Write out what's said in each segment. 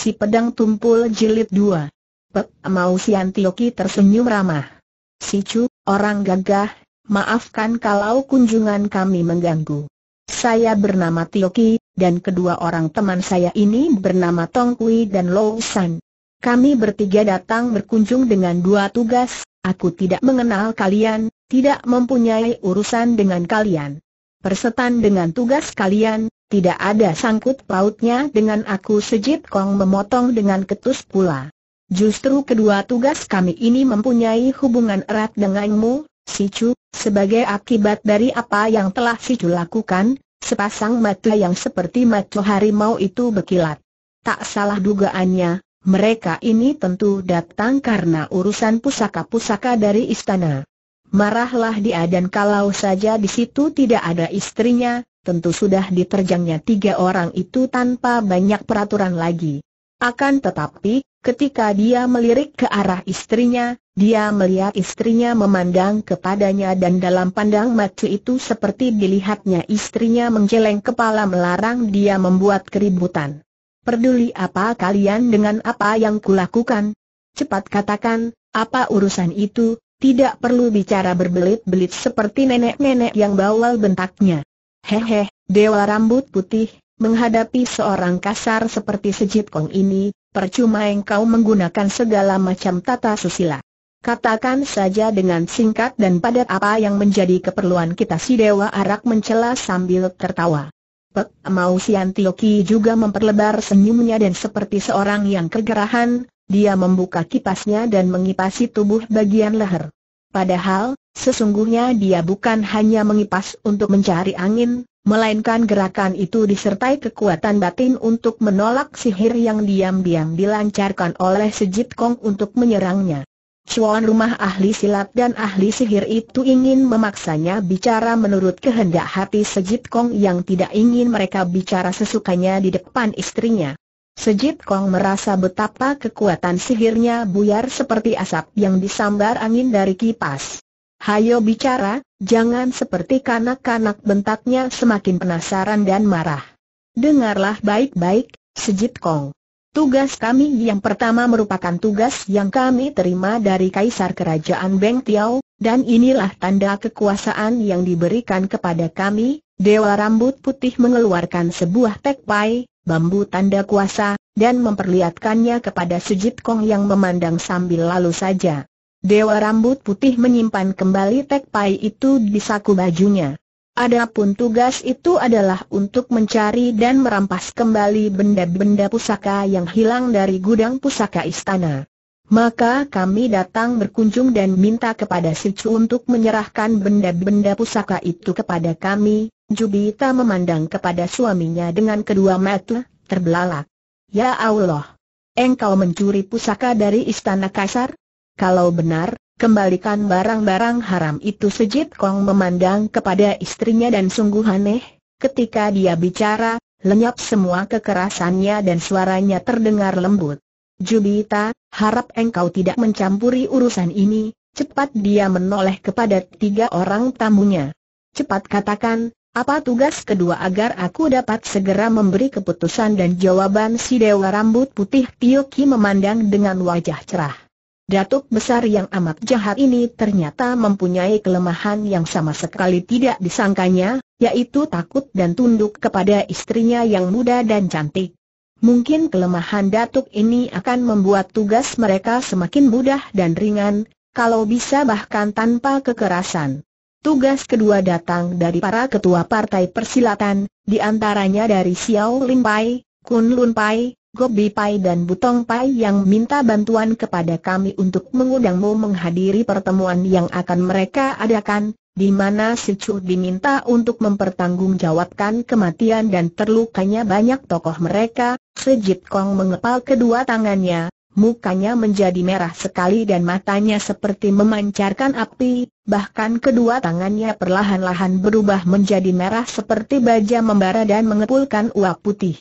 Si Pedang Tumpul Jilid dua. Pek Mau si Antioki tersenyum ramah. Si Chu, orang gagah, maafkan kalau kunjungan kami mengganggu. Saya bernama Tioki, dan kedua orang teman saya ini bernama Tong Kui dan Lou San. Kami bertiga datang berkunjung dengan dua tugas, aku tidak mengenal kalian, tidak mempunyai urusan dengan kalian. Persetan dengan tugas kalian, tidak ada sangkut pautnya dengan aku Sejit Kong memotong dengan ketus pula. Justru kedua tugas kami ini mempunyai hubungan erat denganmu, Si Chu. sebagai akibat dari apa yang telah Si Chu lakukan, sepasang mata yang seperti mata harimau itu berkilat. Tak salah dugaannya, mereka ini tentu datang karena urusan pusaka-pusaka dari istana. Marahlah dia dan kalau saja di situ tidak ada istrinya, tentu sudah diterjangnya tiga orang itu tanpa banyak peraturan lagi. Akan tetapi, ketika dia melirik ke arah istrinya, dia melihat istrinya memandang kepadanya dan dalam pandang mata itu seperti dilihatnya istrinya menjeleng kepala melarang dia membuat keributan. Perduli apa kalian dengan apa yang kulakukan? Cepat katakan, apa urusan itu, tidak perlu bicara berbelit-belit seperti nenek-nenek yang bawal bentaknya. Hehe, dewa rambut putih, menghadapi seorang kasar seperti Sejit Kong ini, percuma engkau menggunakan segala macam tata susila. Katakan saja dengan singkat dan padat apa yang menjadi keperluan kita si Dewa Arak mencela sambil tertawa. Pek Mau Sian Tioki juga memperlebar senyumnya dan seperti seorang yang kegerahan, dia membuka kipasnya dan mengipasi tubuh bagian leher. Padahal, sesungguhnya dia bukan hanya mengipas untuk mencari angin, melainkan gerakan itu disertai kekuatan batin untuk menolak sihir yang diam-diam dilancarkan oleh Sejit Kong untuk menyerangnya. Cuan rumah ahli silat dan ahli sihir itu ingin memaksanya bicara menurut kehendak hati Sejit Kong yang tidak ingin mereka bicara sesukanya di depan istrinya. Sejit Kong merasa betapa kekuatan sihirnya buyar seperti asap yang disambar angin dari kipas. Hayo bicara, jangan seperti kanak-kanak bentaknya semakin penasaran dan marah. Dengarlah baik-baik, Sejit Kong. Tugas kami yang pertama merupakan tugas yang kami terima dari Kaisar Kerajaan Beng Tiao, dan inilah tanda kekuasaan yang diberikan kepada kami, Dewa Rambut Putih mengeluarkan sebuah tekpai, bambu tanda kuasa, dan memperlihatkannya kepada Sujit Kong yang memandang sambil lalu saja. Dewa rambut putih menyimpan kembali tek pai itu di saku bajunya. Adapun tugas itu adalah untuk mencari dan merampas kembali benda-benda pusaka yang hilang dari gudang pusaka istana. Maka kami datang berkunjung dan minta kepada si Chu untuk menyerahkan benda-benda pusaka itu kepada kami. Jubita memandang kepada suaminya dengan kedua mata, terbelalak. Ya Allah! Engkau mencuri pusaka dari istana kasar? Kalau benar, kembalikan barang-barang haram itu Sejit Kong memandang kepada istrinya dan sungguh aneh, ketika dia bicara, lenyap semua kekerasannya dan suaranya terdengar lembut. Jubita, harap engkau tidak mencampuri urusan ini, cepat dia menoleh kepada tiga orang tamunya. Cepat katakan, apa tugas kedua agar aku dapat segera memberi keputusan dan jawaban si Dewa Rambut Putih Tioki memandang dengan wajah cerah. Datuk besar yang amat jahat ini ternyata mempunyai kelemahan yang sama sekali tidak disangkanya, yaitu takut dan tunduk kepada istrinya yang muda dan cantik. Mungkin kelemahan Datuk ini akan membuat tugas mereka semakin mudah dan ringan, kalau bisa bahkan tanpa kekerasan. Tugas kedua datang dari para ketua partai persilatan, di antaranya dari Xiao Lin Pai, Kun Lun Pai, Gobi Pai dan Butong Pai yang minta bantuan kepada kami untuk mengundangmu menghadiri pertemuan yang akan mereka adakan, di mana si Chu diminta untuk mempertanggungjawabkan kematian dan terlukanya banyak tokoh mereka, Sejit Kong mengepal kedua tangannya, mukanya menjadi merah sekali dan matanya seperti memancarkan api, bahkan kedua tangannya perlahan-lahan berubah menjadi merah seperti baja membara dan mengepulkan uap putih.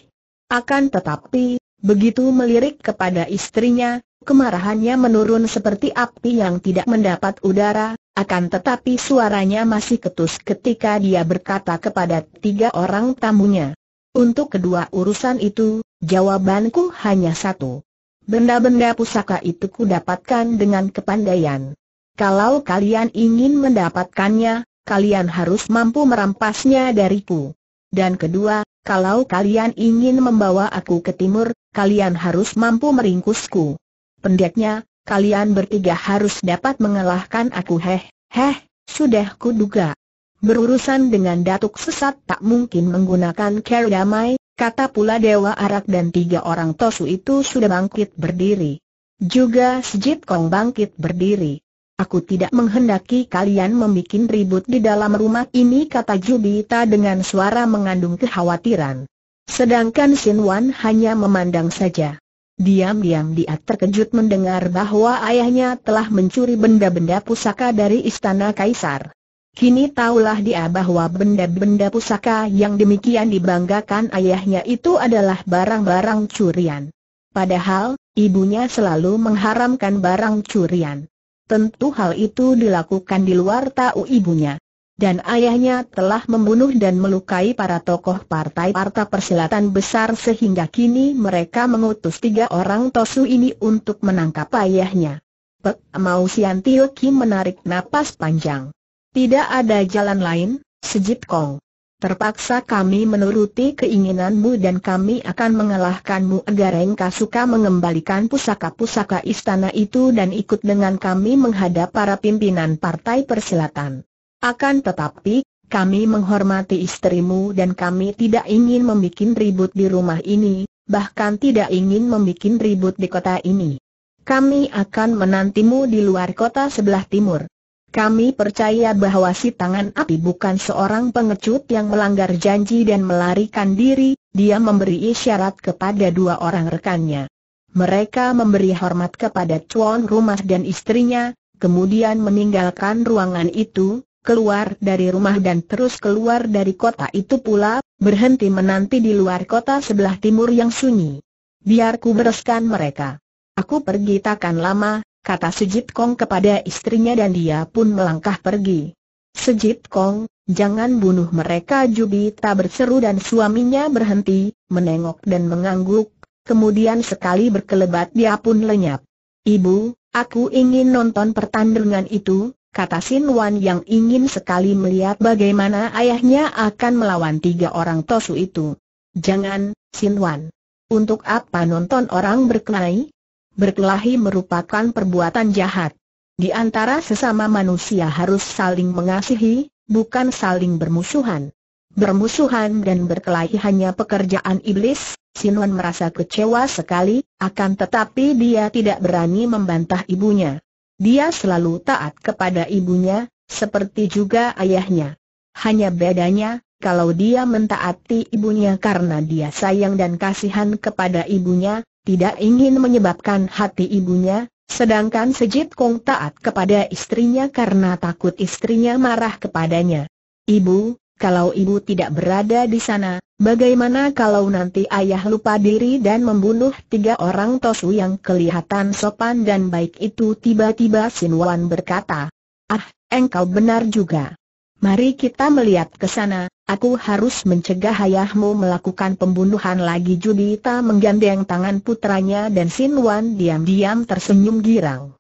Akan tetapi, begitu melirik kepada istrinya, kemarahannya menurun seperti api yang tidak mendapat udara, akan tetapi suaranya masih ketus ketika dia berkata kepada tiga orang tamunya. Untuk kedua urusan itu, jawabanku hanya satu. Benda-benda pusaka itu ku dapatkan dengan kepandaian. Kalau kalian ingin mendapatkannya, kalian harus mampu merampasnya dariku. Dan kedua, kalau kalian ingin membawa aku ke timur, kalian harus mampu meringkusku. Pendeknya, kalian bertiga harus dapat mengalahkan aku heh, heh, sudah kuduga. Berurusan dengan datuk sesat tak mungkin menggunakan care damai, kata pula Dewa Arak dan tiga orang Tosu itu sudah bangkit berdiri. Juga Sejit Kong bangkit berdiri. Aku tidak menghendaki kalian membuat ribut di dalam rumah ini kata Jubita dengan suara mengandung kekhawatiran. Sedangkan Sin Wan hanya memandang saja. Diam-diam dia terkejut mendengar bahwa ayahnya telah mencuri benda-benda pusaka dari istana kaisar. Kini tahulah dia bahwa benda-benda pusaka yang demikian dibanggakan ayahnya itu adalah barang-barang curian. Padahal, ibunya selalu mengharamkan barang curian. Tentu hal itu dilakukan di luar tahu ibunya dan ayahnya telah membunuh dan melukai para tokoh partai Parta Persilatan Besar sehingga kini mereka mengutus tiga orang Tosu ini untuk menangkap ayahnya. Pek Mau Sian Tio Kim menarik napas panjang. Tidak ada jalan lain, Sejit Kong. Terpaksa kami menuruti keinginanmu dan kami akan mengalahkanmu agar engkau suka mengembalikan pusaka-pusaka istana itu dan ikut dengan kami menghadap para pimpinan partai persilatan. Akan tetapi, kami menghormati istrimu dan kami tidak ingin membuat ribut di rumah ini, bahkan tidak ingin membuat ribut di kota ini. Kami akan menantimu di luar kota sebelah timur. Kami percaya bahwa si tangan api bukan seorang pengecut yang melanggar janji dan melarikan diri, dia memberi isyarat kepada dua orang rekannya. Mereka memberi hormat kepada cuan rumah dan istrinya, kemudian meninggalkan ruangan itu, keluar dari rumah dan terus keluar dari kota itu pula, berhenti menanti di luar kota sebelah timur yang sunyi. Biar ku bereskan mereka. Aku pergi takkan lama, kata Sejit Kong kepada istrinya dan dia pun melangkah pergi. Sejit Kong, jangan bunuh mereka Jubi tak berseru dan suaminya berhenti, menengok dan mengangguk, kemudian sekali berkelebat dia pun lenyap. Ibu, aku ingin nonton pertandingan itu, kata Sin Wan yang ingin sekali melihat bagaimana ayahnya akan melawan tiga orang tosu itu. Jangan, Sin Wan. Untuk apa nonton orang berkelahi? Berkelahi merupakan perbuatan jahat. Di antara sesama manusia harus saling mengasihi, bukan saling bermusuhan. Bermusuhan dan berkelahi hanya pekerjaan iblis, Sin Wan merasa kecewa sekali, akan tetapi dia tidak berani membantah ibunya. Dia selalu taat kepada ibunya, seperti juga ayahnya. Hanya bedanya, kalau dia mentaati ibunya karena dia sayang dan kasihan kepada ibunya, tidak ingin menyebabkan hati ibunya, sedangkan Sejit Kong taat kepada istrinya karena takut istrinya marah kepadanya. Ibu, kalau ibu tidak berada di sana, bagaimana kalau nanti ayah lupa diri dan membunuh tiga orang tosu yang kelihatan sopan dan baik itu tiba-tiba Sin Wan berkata. Ah, engkau benar juga. Mari kita melihat ke sana, aku harus mencegah ayahmu melakukan pembunuhan lagi Judita menggandeng tangan putranya dan Sin Wan diam-diam tersenyum girang.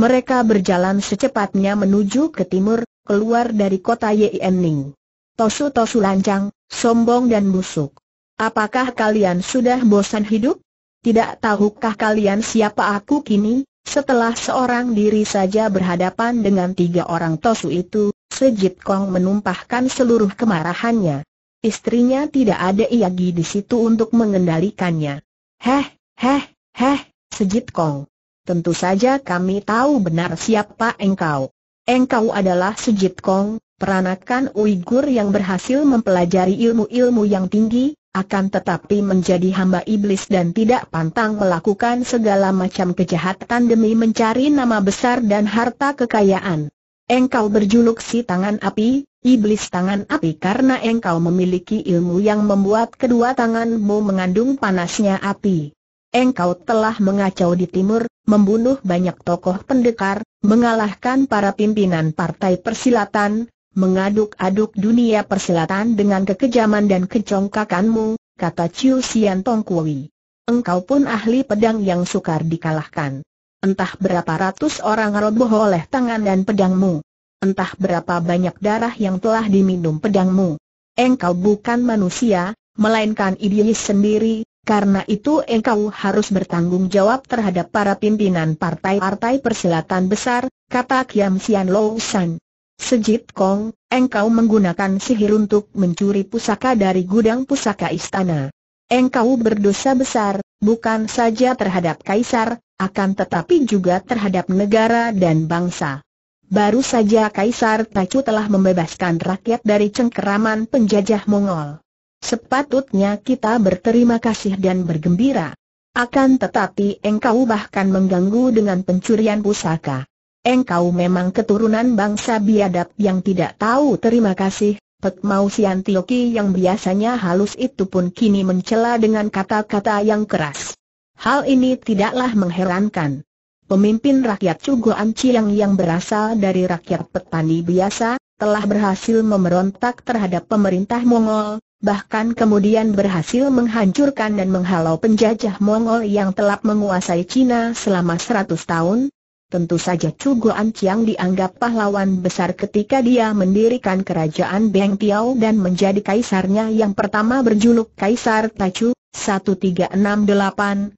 Mereka berjalan secepatnya menuju ke timur, keluar dari kota Yening tosu-tosu lancang, sombong dan busuk. Apakah kalian sudah bosan hidup? Tidak tahukah kalian siapa aku kini? Setelah seorang diri saja berhadapan dengan tiga orang tosu itu, Sejit Kong menumpahkan seluruh kemarahannya. Istrinya tidak ada iagi di situ untuk mengendalikannya. Heh, heh, heh, Sejit Kong. Tentu saja kami tahu benar siapa engkau. Engkau adalah Sejit Kong, Peranakan Uighur yang berhasil mempelajari ilmu-ilmu yang tinggi, akan tetapi menjadi hamba iblis dan tidak pantang melakukan segala macam kejahatan demi mencari nama besar dan harta kekayaan. Engkau berjuluk si tangan api, iblis tangan api karena engkau memiliki ilmu yang membuat kedua tanganmu mengandung panasnya api. Engkau telah mengacau di timur, membunuh banyak tokoh pendekar, mengalahkan para pimpinan partai persilatan, mengaduk-aduk dunia persilatan dengan kekejaman dan kecongkakanmu, kata Chiu Sian Tong Kui. Engkau pun ahli pedang yang sukar dikalahkan. Entah berapa ratus orang roboh oleh tangan dan pedangmu. Entah berapa banyak darah yang telah diminum pedangmu. Engkau bukan manusia, melainkan iblis sendiri, karena itu engkau harus bertanggung jawab terhadap para pimpinan partai-partai persilatan besar, kata Kiam Sian Lo San. Sejit Kong, engkau menggunakan sihir untuk mencuri pusaka dari gudang pusaka istana. Engkau berdosa besar, bukan saja terhadap kaisar, akan tetapi juga terhadap negara dan bangsa. Baru saja Kaisar Tacu telah membebaskan rakyat dari cengkeraman penjajah Mongol. Sepatutnya kita berterima kasih dan bergembira. Akan tetapi engkau bahkan mengganggu dengan pencurian pusaka. Engkau memang keturunan bangsa biadab yang tidak tahu terima kasih, Pek Mau Tioki yang biasanya halus itu pun kini mencela dengan kata-kata yang keras. Hal ini tidaklah mengherankan. Pemimpin rakyat Cugo Chiang yang berasal dari rakyat petani biasa, telah berhasil memberontak terhadap pemerintah Mongol, bahkan kemudian berhasil menghancurkan dan menghalau penjajah Mongol yang telah menguasai Cina selama 100 tahun, Tentu saja Cuguan Chiang dianggap pahlawan besar ketika dia mendirikan kerajaan Beng Tiao dan menjadi kaisarnya yang pertama berjuluk Kaisar Tachu. 1368-1398.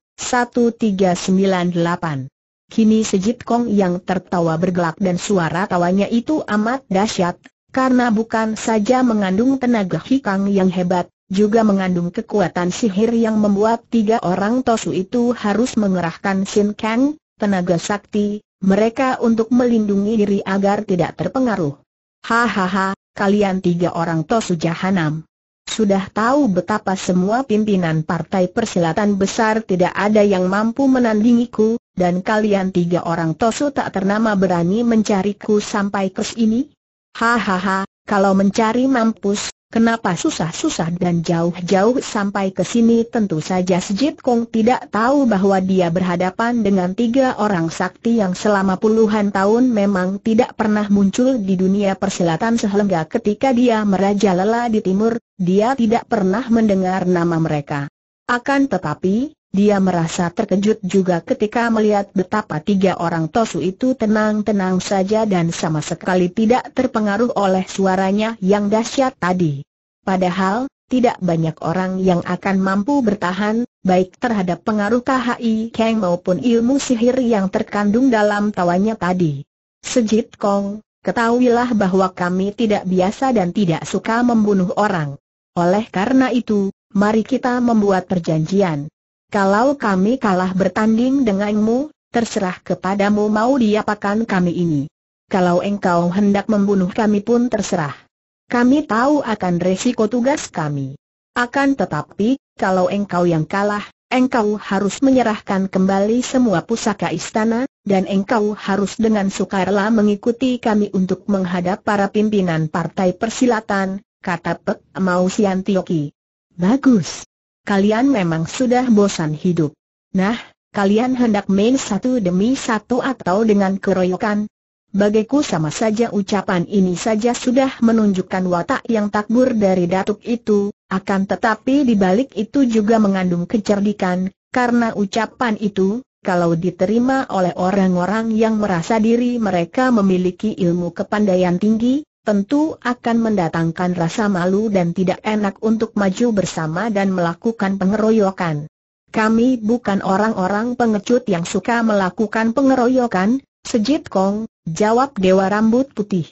Kini Sejit Kong yang tertawa bergelak dan suara tawanya itu amat dahsyat, karena bukan saja mengandung tenaga hikang yang hebat, juga mengandung kekuatan sihir yang membuat tiga orang Tosu itu harus mengerahkan Xin Kang, tenaga sakti, mereka untuk melindungi diri agar tidak terpengaruh. Hahaha, kalian tiga orang tosu jahanam. Sudah tahu betapa semua pimpinan partai persilatan besar tidak ada yang mampu menandingiku, dan kalian tiga orang tosu tak ternama berani mencariku sampai ke sini? Hahaha, kalau mencari mampus, Kenapa susah-susah dan jauh-jauh sampai ke sini tentu saja Sejit Kong tidak tahu bahwa dia berhadapan dengan tiga orang sakti yang selama puluhan tahun memang tidak pernah muncul di dunia persilatan sehingga ketika dia merajalela di timur, dia tidak pernah mendengar nama mereka. Akan tetapi, dia merasa terkejut juga ketika melihat betapa tiga orang Tosu itu tenang-tenang saja dan sama sekali tidak terpengaruh oleh suaranya yang dahsyat tadi. Padahal, tidak banyak orang yang akan mampu bertahan, baik terhadap pengaruh KHI Kang maupun ilmu sihir yang terkandung dalam tawanya tadi. Sejit Kong, ketahuilah bahwa kami tidak biasa dan tidak suka membunuh orang. Oleh karena itu, mari kita membuat perjanjian. Kalau kami kalah bertanding denganmu, terserah kepadamu mau diapakan kami ini. Kalau engkau hendak membunuh kami pun terserah. Kami tahu akan resiko tugas kami. Akan tetapi, kalau engkau yang kalah, engkau harus menyerahkan kembali semua pusaka istana, dan engkau harus dengan sukarela mengikuti kami untuk menghadap para pimpinan partai persilatan, kata Pek Mausian Siantioki. Bagus kalian memang sudah bosan hidup. Nah, kalian hendak main satu demi satu atau dengan keroyokan? Bagiku sama saja ucapan ini saja sudah menunjukkan watak yang takbur dari datuk itu, akan tetapi di balik itu juga mengandung kecerdikan, karena ucapan itu, kalau diterima oleh orang-orang yang merasa diri mereka memiliki ilmu kepandaian tinggi, tentu akan mendatangkan rasa malu dan tidak enak untuk maju bersama dan melakukan pengeroyokan. Kami bukan orang-orang pengecut yang suka melakukan pengeroyokan, Sejit Kong, jawab Dewa Rambut Putih.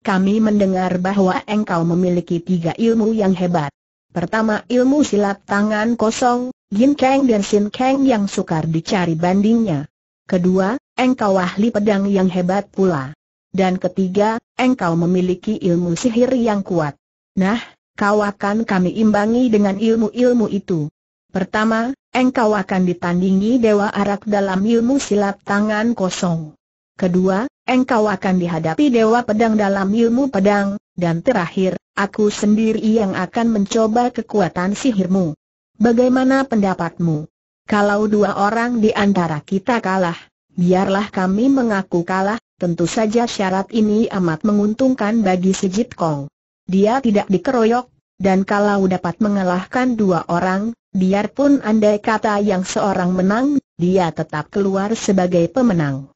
Kami mendengar bahwa engkau memiliki tiga ilmu yang hebat. Pertama ilmu silat tangan kosong, Yin Kang dan Sin Kang yang sukar dicari bandingnya. Kedua, engkau ahli pedang yang hebat pula. Dan ketiga, engkau memiliki ilmu sihir yang kuat. Nah, kau akan kami imbangi dengan ilmu-ilmu itu. Pertama, engkau akan ditandingi Dewa Arak dalam ilmu silat tangan kosong. Kedua, engkau akan dihadapi Dewa Pedang dalam ilmu pedang, dan terakhir, aku sendiri yang akan mencoba kekuatan sihirmu. Bagaimana pendapatmu? Kalau dua orang di antara kita kalah, biarlah kami mengaku kalah, Tentu saja syarat ini amat menguntungkan bagi si Kong. Dia tidak dikeroyok, dan kalau dapat mengalahkan dua orang, biarpun andai kata yang seorang menang, dia tetap keluar sebagai pemenang.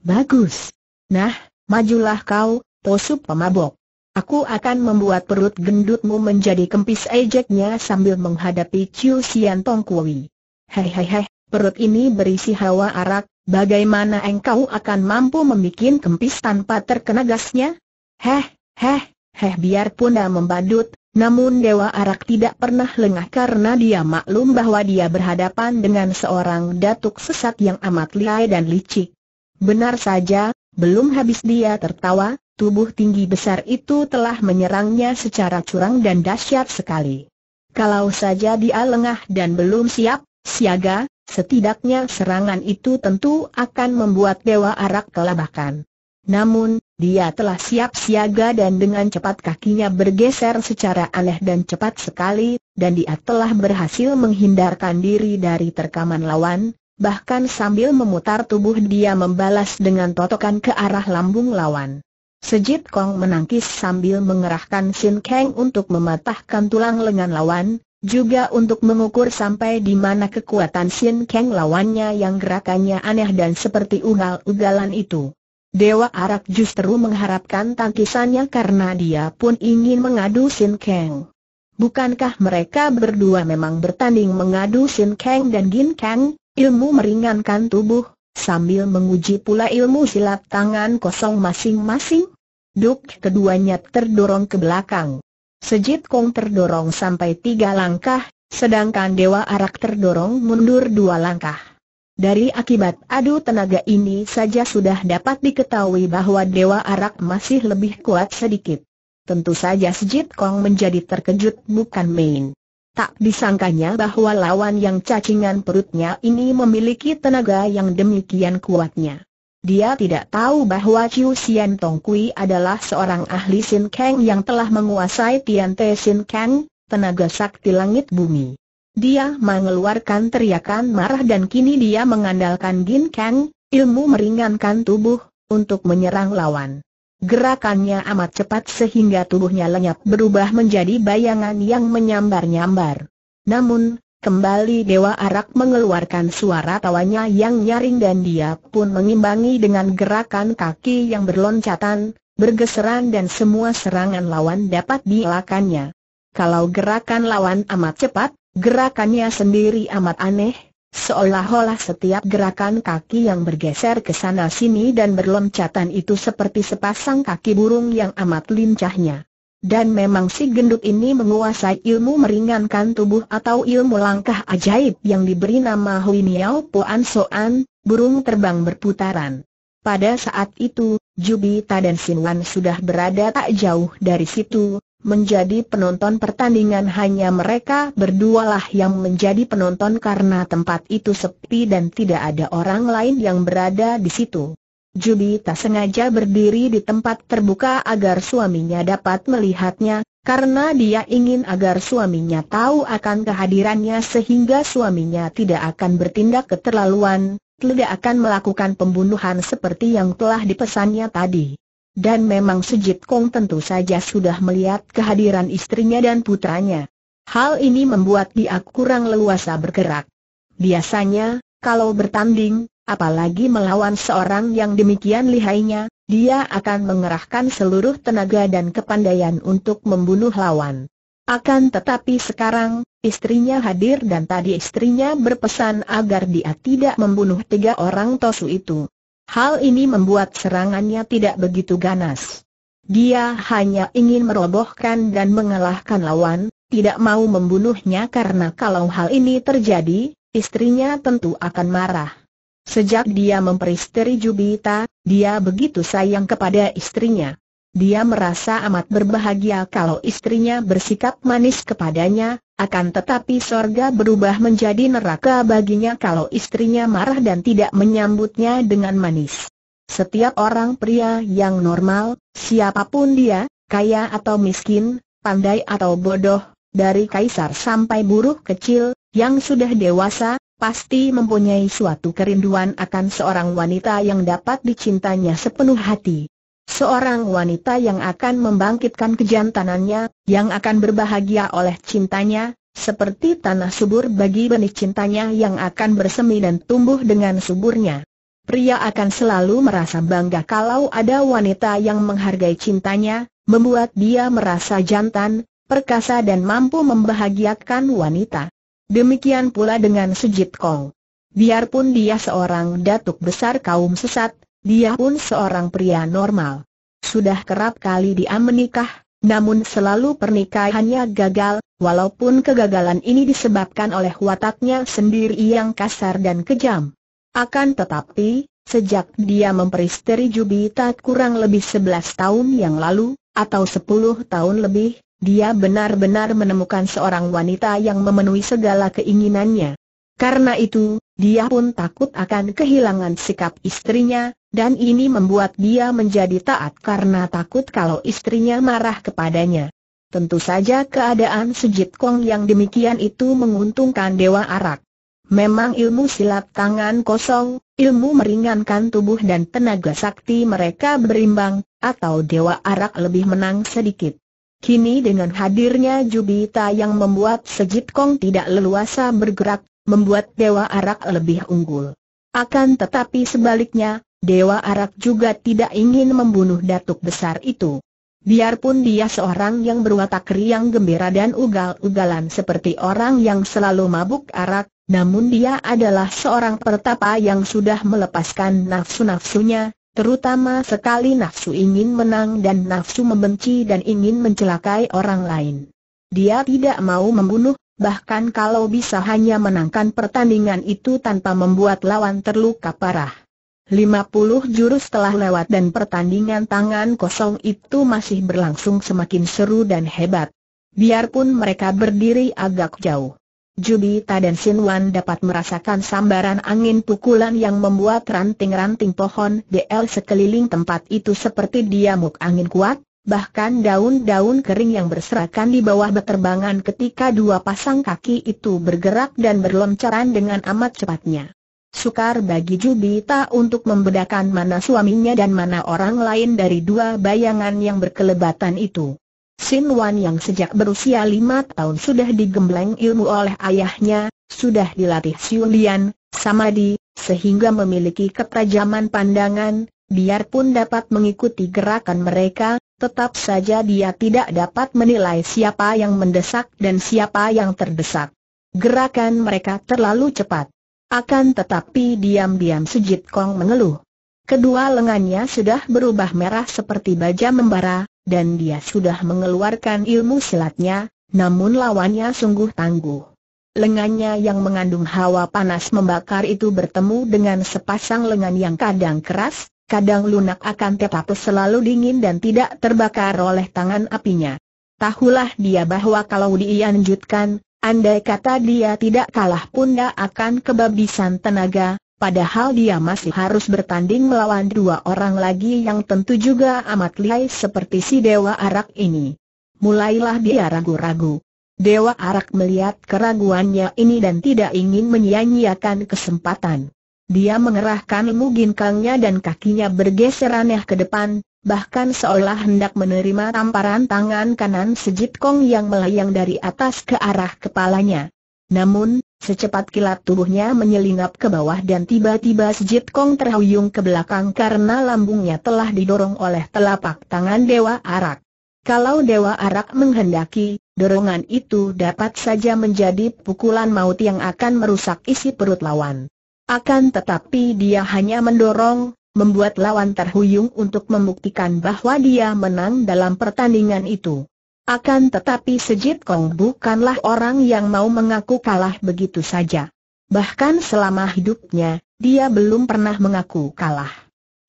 Bagus. Nah, majulah kau, Tosup pemabok. Aku akan membuat perut gendutmu menjadi kempis ejeknya sambil menghadapi Chiu Sian Tong Kui. Hei hei hei, perut ini berisi hawa arak, Bagaimana engkau akan mampu membuat kempis tanpa terkena gasnya? Heh, heh, heh biarpun dah membadut, namun Dewa Arak tidak pernah lengah karena dia maklum bahwa dia berhadapan dengan seorang datuk sesat yang amat lihai dan licik. Benar saja, belum habis dia tertawa, tubuh tinggi besar itu telah menyerangnya secara curang dan dahsyat sekali. Kalau saja dia lengah dan belum siap, siaga, Setidaknya serangan itu tentu akan membuat Dewa Arak kelabakan. Namun, dia telah siap siaga dan dengan cepat kakinya bergeser secara aneh dan cepat sekali, dan dia telah berhasil menghindarkan diri dari terkaman lawan, bahkan sambil memutar tubuh dia membalas dengan totokan ke arah lambung lawan. Sejit Kong menangkis sambil mengerahkan Sin Kang untuk mematahkan tulang lengan lawan, juga untuk mengukur sampai di mana kekuatan Xin Kang lawannya yang gerakannya aneh dan seperti ugal-ugalan itu. Dewa Arak justru mengharapkan tangkisannya karena dia pun ingin mengadu Xin Kang. Bukankah mereka berdua memang bertanding mengadu Xin Kang dan Gin Kang, ilmu meringankan tubuh, sambil menguji pula ilmu silat tangan kosong masing-masing? Duk keduanya terdorong ke belakang. Sejit Kong terdorong sampai tiga langkah, sedangkan Dewa Arak terdorong mundur dua langkah. Dari akibat adu tenaga ini saja sudah dapat diketahui bahwa Dewa Arak masih lebih kuat sedikit. Tentu saja Sejit Kong menjadi terkejut bukan main. Tak disangkanya bahwa lawan yang cacingan perutnya ini memiliki tenaga yang demikian kuatnya. Dia tidak tahu bahwa Chiu Sian Tong Kui adalah seorang ahli Sin Kang yang telah menguasai Tian Te Sin Kang, tenaga sakti langit bumi. Dia mengeluarkan teriakan marah dan kini dia mengandalkan Gin Kang, ilmu meringankan tubuh, untuk menyerang lawan. Gerakannya amat cepat sehingga tubuhnya lenyap berubah menjadi bayangan yang menyambar-nyambar. Namun, Kembali Dewa Arak mengeluarkan suara tawanya yang nyaring dan dia pun mengimbangi dengan gerakan kaki yang berloncatan, bergeseran dan semua serangan lawan dapat dielakannya. Kalau gerakan lawan amat cepat, gerakannya sendiri amat aneh, seolah-olah setiap gerakan kaki yang bergeser ke sana sini dan berloncatan itu seperti sepasang kaki burung yang amat lincahnya. Dan memang si gendut ini menguasai ilmu meringankan tubuh atau ilmu langkah ajaib yang diberi nama Hui Niao Puan Soan, burung terbang berputaran. Pada saat itu, Jubita dan Sinwan sudah berada tak jauh dari situ, menjadi penonton pertandingan hanya mereka berdualah yang menjadi penonton karena tempat itu sepi dan tidak ada orang lain yang berada di situ. Jubi tak sengaja berdiri di tempat terbuka agar suaminya dapat melihatnya, karena dia ingin agar suaminya tahu akan kehadirannya sehingga suaminya tidak akan bertindak keterlaluan, tidak akan melakukan pembunuhan seperti yang telah dipesannya tadi. Dan memang Sejit Kong tentu saja sudah melihat kehadiran istrinya dan putranya. Hal ini membuat dia kurang leluasa bergerak. Biasanya, kalau bertanding, apalagi melawan seorang yang demikian lihainya, dia akan mengerahkan seluruh tenaga dan kepandaian untuk membunuh lawan. Akan tetapi sekarang, istrinya hadir dan tadi istrinya berpesan agar dia tidak membunuh tiga orang tosu itu. Hal ini membuat serangannya tidak begitu ganas. Dia hanya ingin merobohkan dan mengalahkan lawan, tidak mau membunuhnya karena kalau hal ini terjadi, istrinya tentu akan marah. Sejak dia memperisteri Jubita, dia begitu sayang kepada istrinya. Dia merasa amat berbahagia kalau istrinya bersikap manis kepadanya, akan tetapi sorga berubah menjadi neraka baginya kalau istrinya marah dan tidak menyambutnya dengan manis. Setiap orang pria yang normal, siapapun dia, kaya atau miskin, pandai atau bodoh, dari kaisar sampai buruh kecil, yang sudah dewasa, pasti mempunyai suatu kerinduan akan seorang wanita yang dapat dicintanya sepenuh hati. Seorang wanita yang akan membangkitkan kejantanannya, yang akan berbahagia oleh cintanya, seperti tanah subur bagi benih cintanya yang akan bersemi dan tumbuh dengan suburnya. Pria akan selalu merasa bangga kalau ada wanita yang menghargai cintanya, membuat dia merasa jantan, perkasa dan mampu membahagiakan wanita. Demikian pula dengan Sujit Kong. Biarpun dia seorang datuk besar kaum sesat, dia pun seorang pria normal. Sudah kerap kali dia menikah, namun selalu pernikahannya gagal, walaupun kegagalan ini disebabkan oleh wataknya sendiri yang kasar dan kejam. Akan tetapi, sejak dia memperisteri Jubita kurang lebih 11 tahun yang lalu, atau 10 tahun lebih, dia benar-benar menemukan seorang wanita yang memenuhi segala keinginannya. Karena itu, dia pun takut akan kehilangan sikap istrinya, dan ini membuat dia menjadi taat karena takut kalau istrinya marah kepadanya. Tentu saja keadaan Sujit Kong yang demikian itu menguntungkan Dewa Arak. Memang ilmu silat tangan kosong, ilmu meringankan tubuh dan tenaga sakti mereka berimbang, atau Dewa Arak lebih menang sedikit. Kini dengan hadirnya Jubita yang membuat Sejit Kong tidak leluasa bergerak, membuat Dewa Arak lebih unggul. Akan tetapi sebaliknya, Dewa Arak juga tidak ingin membunuh datuk besar itu. Biarpun dia seorang yang berwatak riang gembira dan ugal-ugalan seperti orang yang selalu mabuk arak, namun dia adalah seorang pertapa yang sudah melepaskan nafsu-nafsunya, Terutama sekali nafsu ingin menang dan nafsu membenci dan ingin mencelakai orang lain. Dia tidak mau membunuh, bahkan kalau bisa hanya menangkan pertandingan itu tanpa membuat lawan terluka parah. 50 jurus telah lewat dan pertandingan tangan kosong itu masih berlangsung semakin seru dan hebat. Biarpun mereka berdiri agak jauh. Jubita dan Sinwan dapat merasakan sambaran angin pukulan yang membuat ranting-ranting pohon DL sekeliling tempat itu seperti diamuk angin kuat, bahkan daun-daun kering yang berserakan di bawah beterbangan ketika dua pasang kaki itu bergerak dan berloncaran dengan amat cepatnya. Sukar bagi Jubita untuk membedakan mana suaminya dan mana orang lain dari dua bayangan yang berkelebatan itu. Sin Wan yang sejak berusia lima tahun sudah digembleng ilmu oleh ayahnya, sudah dilatih siulian, samadi, sehingga memiliki ketajaman pandangan, biarpun dapat mengikuti gerakan mereka, tetap saja dia tidak dapat menilai siapa yang mendesak dan siapa yang terdesak. Gerakan mereka terlalu cepat. Akan tetapi diam-diam Sujit Kong mengeluh. Kedua lengannya sudah berubah merah seperti baja membara, dan dia sudah mengeluarkan ilmu silatnya, namun lawannya sungguh tangguh. Lengannya yang mengandung hawa panas membakar itu bertemu dengan sepasang lengan yang kadang keras, kadang lunak akan tetapi selalu dingin dan tidak terbakar oleh tangan apinya. Tahulah dia bahwa kalau dianjutkan, andai kata dia tidak kalah pun dia akan kebabisan tenaga, Padahal dia masih harus bertanding melawan dua orang lagi yang tentu juga amat lihai seperti si Dewa Arak ini. Mulailah dia ragu-ragu. Dewa Arak melihat keraguannya ini dan tidak ingin menyia-nyiakan kesempatan. Dia mengerahkan ilmu ginkangnya dan kakinya bergeser aneh ke depan, bahkan seolah hendak menerima tamparan tangan kanan sejitkong yang melayang dari atas ke arah kepalanya. Namun, Secepat kilat tubuhnya menyelinap ke bawah dan tiba-tiba Sejit Kong terhuyung ke belakang karena lambungnya telah didorong oleh telapak tangan Dewa Arak. Kalau Dewa Arak menghendaki, dorongan itu dapat saja menjadi pukulan maut yang akan merusak isi perut lawan. Akan tetapi dia hanya mendorong, membuat lawan terhuyung untuk membuktikan bahwa dia menang dalam pertandingan itu. Akan tetapi Sejit Kong bukanlah orang yang mau mengaku kalah begitu saja. Bahkan selama hidupnya, dia belum pernah mengaku kalah.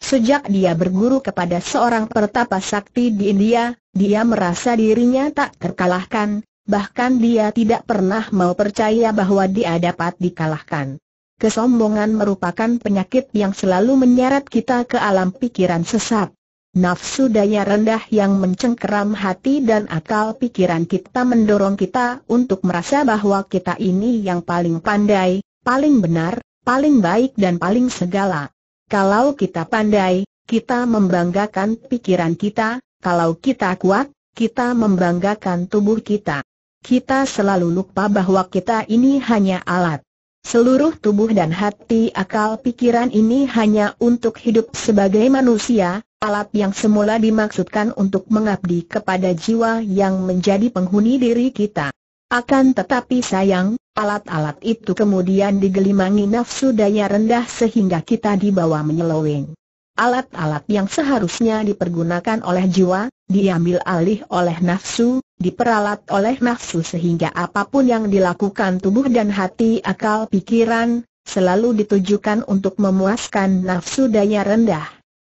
Sejak dia berguru kepada seorang pertapa sakti di India, dia merasa dirinya tak terkalahkan, bahkan dia tidak pernah mau percaya bahwa dia dapat dikalahkan. Kesombongan merupakan penyakit yang selalu menyeret kita ke alam pikiran sesat. Nafsu daya rendah yang mencengkeram hati dan akal pikiran kita mendorong kita untuk merasa bahwa kita ini yang paling pandai, paling benar, paling baik dan paling segala. Kalau kita pandai, kita membanggakan pikiran kita, kalau kita kuat, kita membanggakan tubuh kita. Kita selalu lupa bahwa kita ini hanya alat. Seluruh tubuh dan hati akal pikiran ini hanya untuk hidup sebagai manusia, alat yang semula dimaksudkan untuk mengabdi kepada jiwa yang menjadi penghuni diri kita. Akan tetapi sayang, alat-alat itu kemudian digelimangi nafsu daya rendah sehingga kita dibawa menyeloweng. Alat-alat yang seharusnya dipergunakan oleh jiwa, diambil alih oleh nafsu, diperalat oleh nafsu sehingga apapun yang dilakukan tubuh dan hati akal pikiran, selalu ditujukan untuk memuaskan nafsu daya rendah.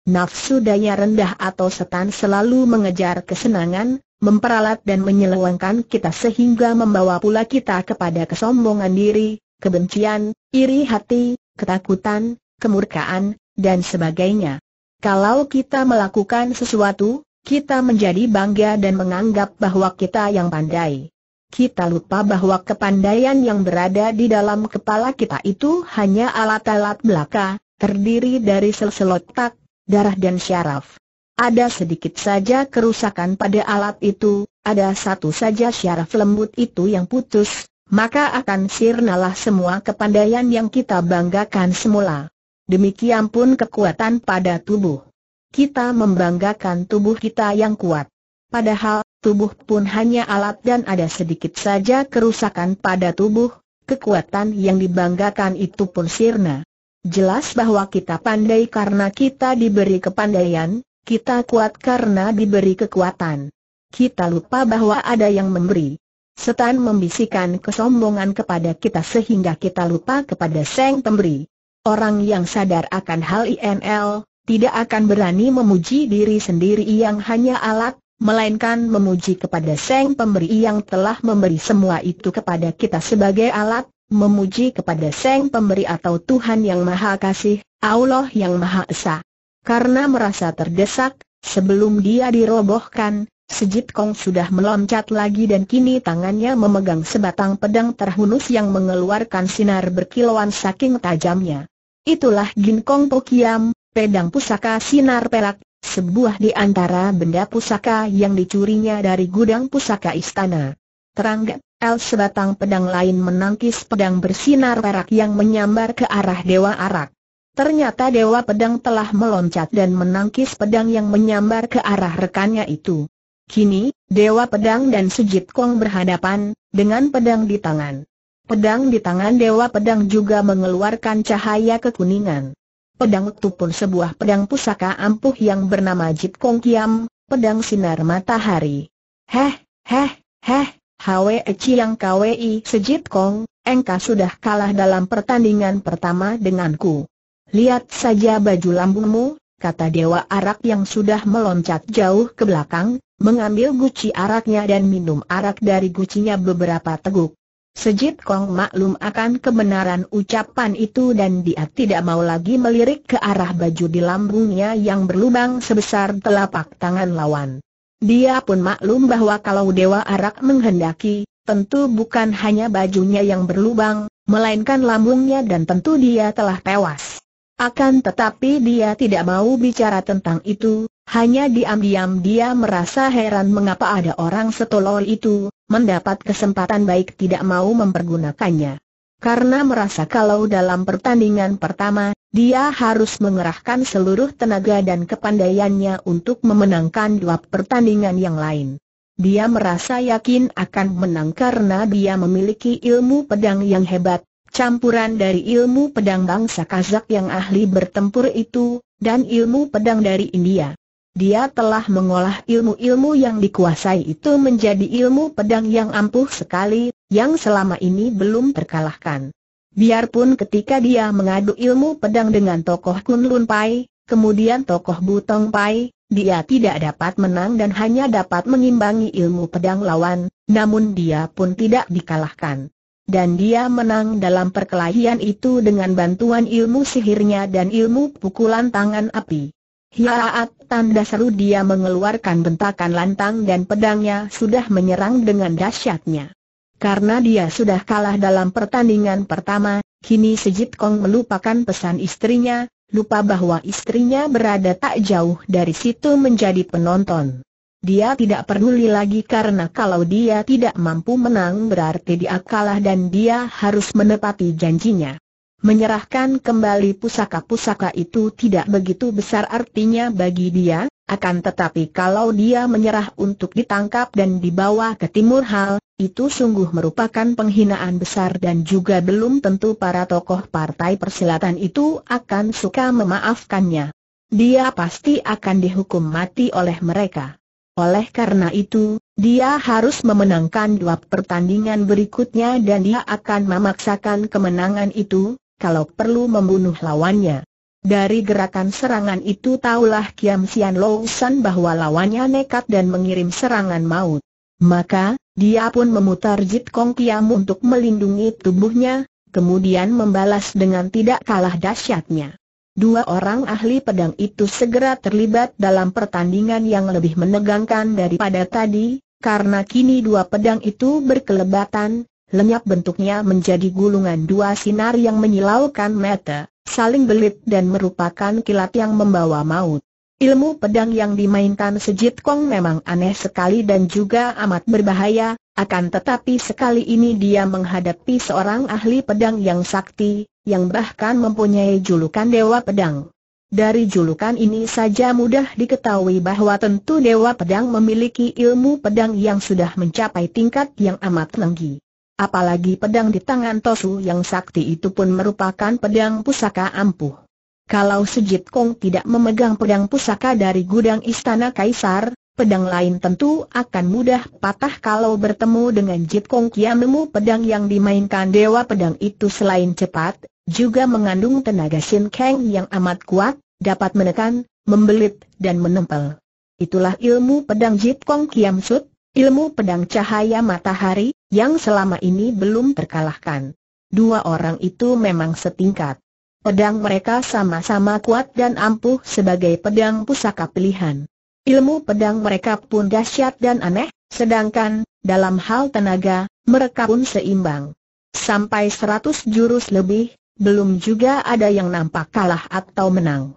Nafsu daya rendah atau setan selalu mengejar kesenangan, memperalat dan menyelewengkan kita sehingga membawa pula kita kepada kesombongan diri, kebencian, iri hati, ketakutan, kemurkaan, dan sebagainya. Kalau kita melakukan sesuatu, kita menjadi bangga dan menganggap bahwa kita yang pandai. Kita lupa bahwa kepandaian yang berada di dalam kepala kita itu hanya alat-alat belaka, terdiri dari sel-sel otak, darah dan syaraf. Ada sedikit saja kerusakan pada alat itu, ada satu saja syaraf lembut itu yang putus, maka akan sirnalah semua kepandaian yang kita banggakan semula demikian pun kekuatan pada tubuh. Kita membanggakan tubuh kita yang kuat. Padahal, tubuh pun hanya alat dan ada sedikit saja kerusakan pada tubuh, kekuatan yang dibanggakan itu pun sirna. Jelas bahwa kita pandai karena kita diberi kepandaian, kita kuat karena diberi kekuatan. Kita lupa bahwa ada yang memberi. Setan membisikkan kesombongan kepada kita sehingga kita lupa kepada Sang Pemberi. Orang yang sadar akan hal INL, tidak akan berani memuji diri sendiri yang hanya alat, melainkan memuji kepada Sang Pemberi yang telah memberi semua itu kepada kita sebagai alat, memuji kepada Sang Pemberi atau Tuhan yang Maha Kasih, Allah yang Maha Esa. Karena merasa terdesak, sebelum dia dirobohkan, Sejit Kong sudah meloncat lagi dan kini tangannya memegang sebatang pedang terhunus yang mengeluarkan sinar berkilauan saking tajamnya. Itulah Kong Ginkong Pokiam, pedang pusaka sinar perak, sebuah di antara benda pusaka yang dicurinya dari gudang pusaka istana. Terangga, El sebatang pedang lain menangkis pedang bersinar perak yang menyambar ke arah Dewa Arak. Ternyata Dewa Pedang telah meloncat dan menangkis pedang yang menyambar ke arah rekannya itu. Kini, Dewa Pedang dan Sujit Kong berhadapan, dengan pedang di tangan. Pedang di tangan Dewa Pedang juga mengeluarkan cahaya kekuningan. Pedang itu pun sebuah pedang pusaka ampuh yang bernama Jip Kong Kiam, pedang sinar matahari. Heh, heh, heh, Hwe Chiang Kwi Sejit Kong, engkau sudah kalah dalam pertandingan pertama denganku. Lihat saja baju lambungmu, kata Dewa Arak yang sudah meloncat jauh ke belakang, mengambil guci araknya dan minum arak dari gucinya beberapa teguk. Sejit Kong maklum akan kebenaran ucapan itu dan dia tidak mau lagi melirik ke arah baju di lambungnya yang berlubang sebesar telapak tangan lawan. Dia pun maklum bahwa kalau Dewa Arak menghendaki, tentu bukan hanya bajunya yang berlubang, melainkan lambungnya dan tentu dia telah tewas. Akan tetapi dia tidak mau bicara tentang itu, hanya diam-diam dia merasa heran mengapa ada orang setolol itu, mendapat kesempatan baik tidak mau mempergunakannya. Karena merasa kalau dalam pertandingan pertama, dia harus mengerahkan seluruh tenaga dan kepandaiannya untuk memenangkan dua pertandingan yang lain. Dia merasa yakin akan menang karena dia memiliki ilmu pedang yang hebat, campuran dari ilmu pedang bangsa Kazak yang ahli bertempur itu, dan ilmu pedang dari India. Dia telah mengolah ilmu-ilmu yang dikuasai itu menjadi ilmu pedang yang ampuh sekali, yang selama ini belum terkalahkan. Biarpun ketika dia mengadu ilmu pedang dengan tokoh Kunlun Pai, kemudian tokoh Butong Pai, dia tidak dapat menang dan hanya dapat mengimbangi ilmu pedang lawan, namun dia pun tidak dikalahkan. Dan dia menang dalam perkelahian itu dengan bantuan ilmu sihirnya dan ilmu pukulan tangan api. Hiaat tanda seru dia mengeluarkan bentakan lantang dan pedangnya sudah menyerang dengan dahsyatnya. Karena dia sudah kalah dalam pertandingan pertama, kini Sejit Kong melupakan pesan istrinya, lupa bahwa istrinya berada tak jauh dari situ menjadi penonton. Dia tidak peduli lagi karena kalau dia tidak mampu menang berarti dia kalah dan dia harus menepati janjinya. Menyerahkan kembali pusaka-pusaka itu tidak begitu besar artinya bagi dia, akan tetapi kalau dia menyerah untuk ditangkap dan dibawa ke Timur Hal, itu sungguh merupakan penghinaan besar dan juga belum tentu para tokoh partai persilatan itu akan suka memaafkannya. Dia pasti akan dihukum mati oleh mereka. Oleh karena itu, dia harus memenangkan dua pertandingan berikutnya dan dia akan memaksakan kemenangan itu, kalau perlu membunuh lawannya. Dari gerakan serangan itu taulah Kiam Sian Lo bahwa lawannya nekat dan mengirim serangan maut. Maka, dia pun memutar Jit Kong Kiam untuk melindungi tubuhnya, kemudian membalas dengan tidak kalah dahsyatnya. Dua orang ahli pedang itu segera terlibat dalam pertandingan yang lebih menegangkan daripada tadi, karena kini dua pedang itu berkelebatan, lenyap bentuknya menjadi gulungan dua sinar yang menyilaukan mata, saling belit dan merupakan kilat yang membawa maut. Ilmu pedang yang dimainkan Sejit Kong memang aneh sekali dan juga amat berbahaya, akan tetapi sekali ini dia menghadapi seorang ahli pedang yang sakti, yang bahkan mempunyai julukan Dewa Pedang. Dari julukan ini saja mudah diketahui bahwa tentu Dewa Pedang memiliki ilmu pedang yang sudah mencapai tingkat yang amat tinggi. Apalagi pedang di tangan Tosu yang sakti itu pun merupakan pedang pusaka ampuh. Kalau Sujit Kong tidak memegang pedang pusaka dari gudang istana kaisar, pedang lain tentu akan mudah patah kalau bertemu dengan Jit Kong Kiamemu pedang yang dimainkan dewa pedang itu selain cepat, juga mengandung tenaga Shin Kang yang amat kuat, dapat menekan, membelit, dan menempel. Itulah ilmu pedang Jit Kong Kiam Sut, ilmu pedang cahaya matahari, yang selama ini belum terkalahkan. Dua orang itu memang setingkat. Pedang mereka sama-sama kuat dan ampuh sebagai pedang pusaka pilihan. Ilmu pedang mereka pun dahsyat dan aneh, sedangkan, dalam hal tenaga, mereka pun seimbang. Sampai seratus jurus lebih, belum juga ada yang nampak kalah atau menang.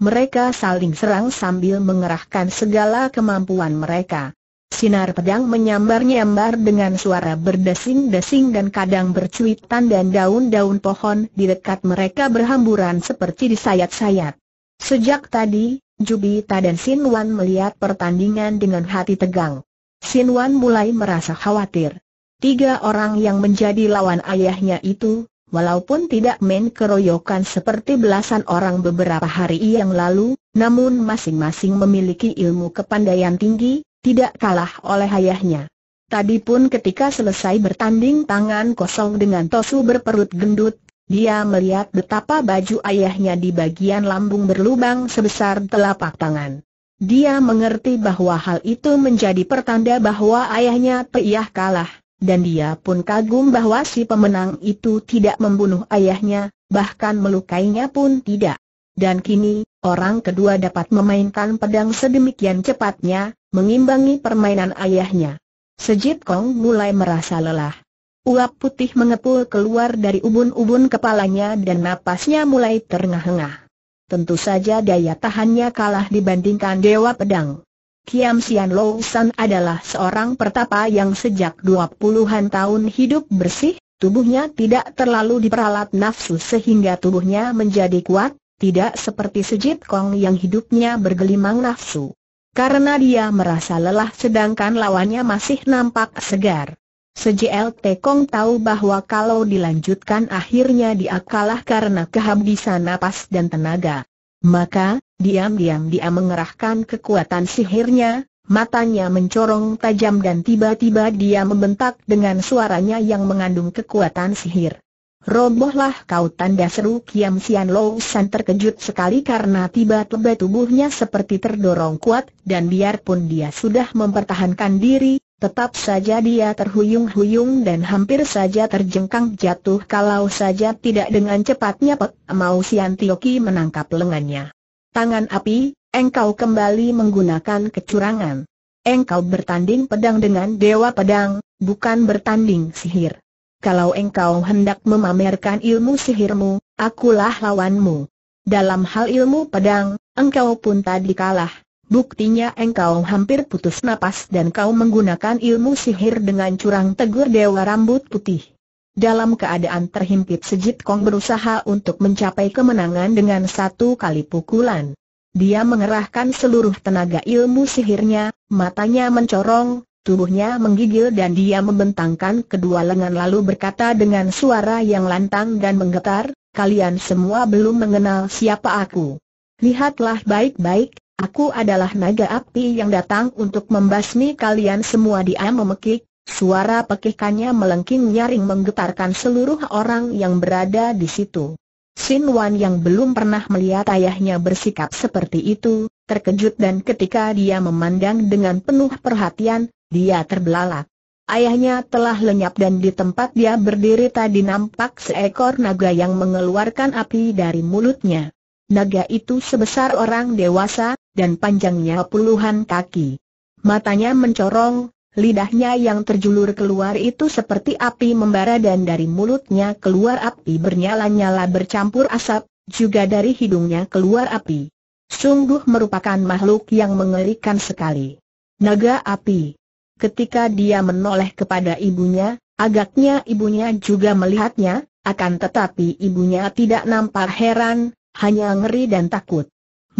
Mereka saling serang sambil mengerahkan segala kemampuan mereka. Sinar pedang menyambar-nyambar dengan suara berdesing-desing dan kadang bercuitan dan daun-daun pohon di dekat mereka berhamburan seperti disayat-sayat. Sejak tadi, Jubita dan Sin Wan melihat pertandingan dengan hati tegang. Sin Wan mulai merasa khawatir. Tiga orang yang menjadi lawan ayahnya itu, walaupun tidak main keroyokan seperti belasan orang beberapa hari yang lalu, namun masing-masing memiliki ilmu kepandaian tinggi, tidak kalah oleh ayahnya. Tadi pun ketika selesai bertanding tangan kosong dengan Tosu berperut gendut, dia melihat betapa baju ayahnya di bagian lambung berlubang sebesar telapak tangan. Dia mengerti bahwa hal itu menjadi pertanda bahwa ayahnya peyah kalah, dan dia pun kagum bahwa si pemenang itu tidak membunuh ayahnya, bahkan melukainya pun tidak. Dan kini, orang kedua dapat memainkan pedang sedemikian cepatnya, mengimbangi permainan ayahnya. Sejit Kong mulai merasa lelah. Uap putih mengepul keluar dari ubun-ubun kepalanya dan napasnya mulai terengah-engah. Tentu saja daya tahannya kalah dibandingkan Dewa Pedang. Kiam Sian Lo San adalah seorang pertapa yang sejak dua puluhan tahun hidup bersih, tubuhnya tidak terlalu diperalat nafsu sehingga tubuhnya menjadi kuat, tidak seperti Sejit Kong yang hidupnya bergelimang nafsu karena dia merasa lelah sedangkan lawannya masih nampak segar. Sejel Tekong tahu bahwa kalau dilanjutkan akhirnya dia kalah karena kehabisan napas dan tenaga. Maka, diam-diam dia mengerahkan kekuatan sihirnya, matanya mencorong tajam dan tiba-tiba dia membentak dengan suaranya yang mengandung kekuatan sihir. Robohlah kau tanda seru Kiam Sian Lo San terkejut sekali karena tiba-tiba tubuhnya seperti terdorong kuat dan biarpun dia sudah mempertahankan diri, tetap saja dia terhuyung-huyung dan hampir saja terjengkang jatuh kalau saja tidak dengan cepatnya Pek Mau Sian Tioki menangkap lengannya. Tangan api, engkau kembali menggunakan kecurangan. Engkau bertanding pedang dengan dewa pedang, bukan bertanding sihir kalau engkau hendak memamerkan ilmu sihirmu, akulah lawanmu. Dalam hal ilmu pedang, engkau pun tadi kalah. Buktinya engkau hampir putus napas dan kau menggunakan ilmu sihir dengan curang tegur dewa rambut putih. Dalam keadaan terhimpit Sejit Kong berusaha untuk mencapai kemenangan dengan satu kali pukulan. Dia mengerahkan seluruh tenaga ilmu sihirnya, matanya mencorong, Tubuhnya menggigil dan dia membentangkan kedua lengan lalu berkata dengan suara yang lantang dan menggetar, kalian semua belum mengenal siapa aku. Lihatlah baik-baik, aku adalah naga api yang datang untuk membasmi kalian semua dia memekik, suara pekikannya melengking nyaring menggetarkan seluruh orang yang berada di situ. Sin Wan yang belum pernah melihat ayahnya bersikap seperti itu, terkejut dan ketika dia memandang dengan penuh perhatian, dia terbelalak. Ayahnya telah lenyap dan di tempat dia berdiri tadi nampak seekor naga yang mengeluarkan api dari mulutnya. Naga itu sebesar orang dewasa, dan panjangnya puluhan kaki. Matanya mencorong, lidahnya yang terjulur keluar itu seperti api membara dan dari mulutnya keluar api bernyala-nyala bercampur asap, juga dari hidungnya keluar api. Sungguh merupakan makhluk yang mengerikan sekali. Naga api Ketika dia menoleh kepada ibunya, agaknya ibunya juga melihatnya, akan tetapi ibunya tidak nampak heran, hanya ngeri dan takut.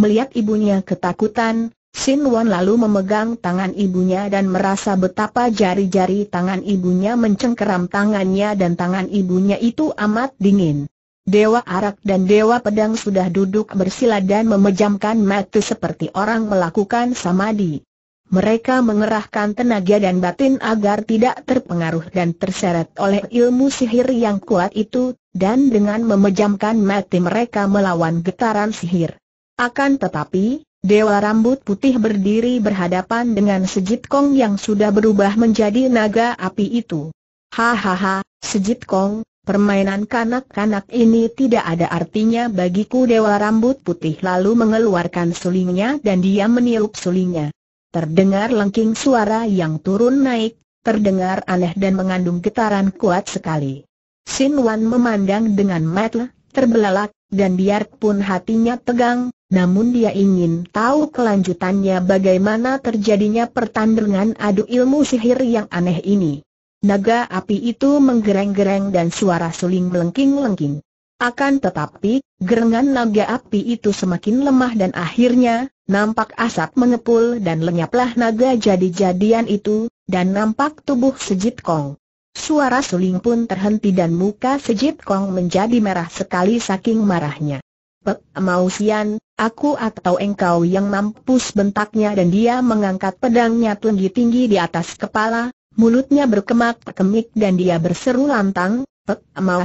Melihat ibunya ketakutan, Sin Wan lalu memegang tangan ibunya dan merasa betapa jari-jari tangan ibunya mencengkeram tangannya dan tangan ibunya itu amat dingin. Dewa Arak dan Dewa Pedang sudah duduk bersila dan memejamkan mata seperti orang melakukan samadhi. Mereka mengerahkan tenaga dan batin agar tidak terpengaruh dan terseret oleh ilmu sihir yang kuat itu, dan dengan memejamkan mati mereka melawan getaran sihir. Akan tetapi, Dewa Rambut Putih berdiri berhadapan dengan Sejit Kong yang sudah berubah menjadi naga api itu. Hahaha, Sejit Kong, permainan kanak-kanak ini tidak ada artinya bagiku Dewa Rambut Putih lalu mengeluarkan sulingnya dan dia meniup sulingnya. Terdengar lengking suara yang turun naik, terdengar aneh dan mengandung getaran kuat sekali. Sin Wan memandang dengan mata terbelalak, dan biarpun hatinya tegang, namun dia ingin tahu kelanjutannya bagaimana terjadinya pertandingan adu ilmu sihir yang aneh ini. Naga api itu menggereng-gereng dan suara suling melengking-lengking. Akan tetapi, gerengan naga api itu semakin lemah dan akhirnya, nampak asap mengepul dan lenyaplah naga jadi-jadian itu, dan nampak tubuh Sejit Kong. Suara suling pun terhenti dan muka Sejit Kong menjadi merah sekali saking marahnya. Pek, mau aku atau engkau yang mampus bentaknya dan dia mengangkat pedangnya tinggi-tinggi di atas kepala, mulutnya berkemak-kemik dan dia berseru lantang, Pek, mau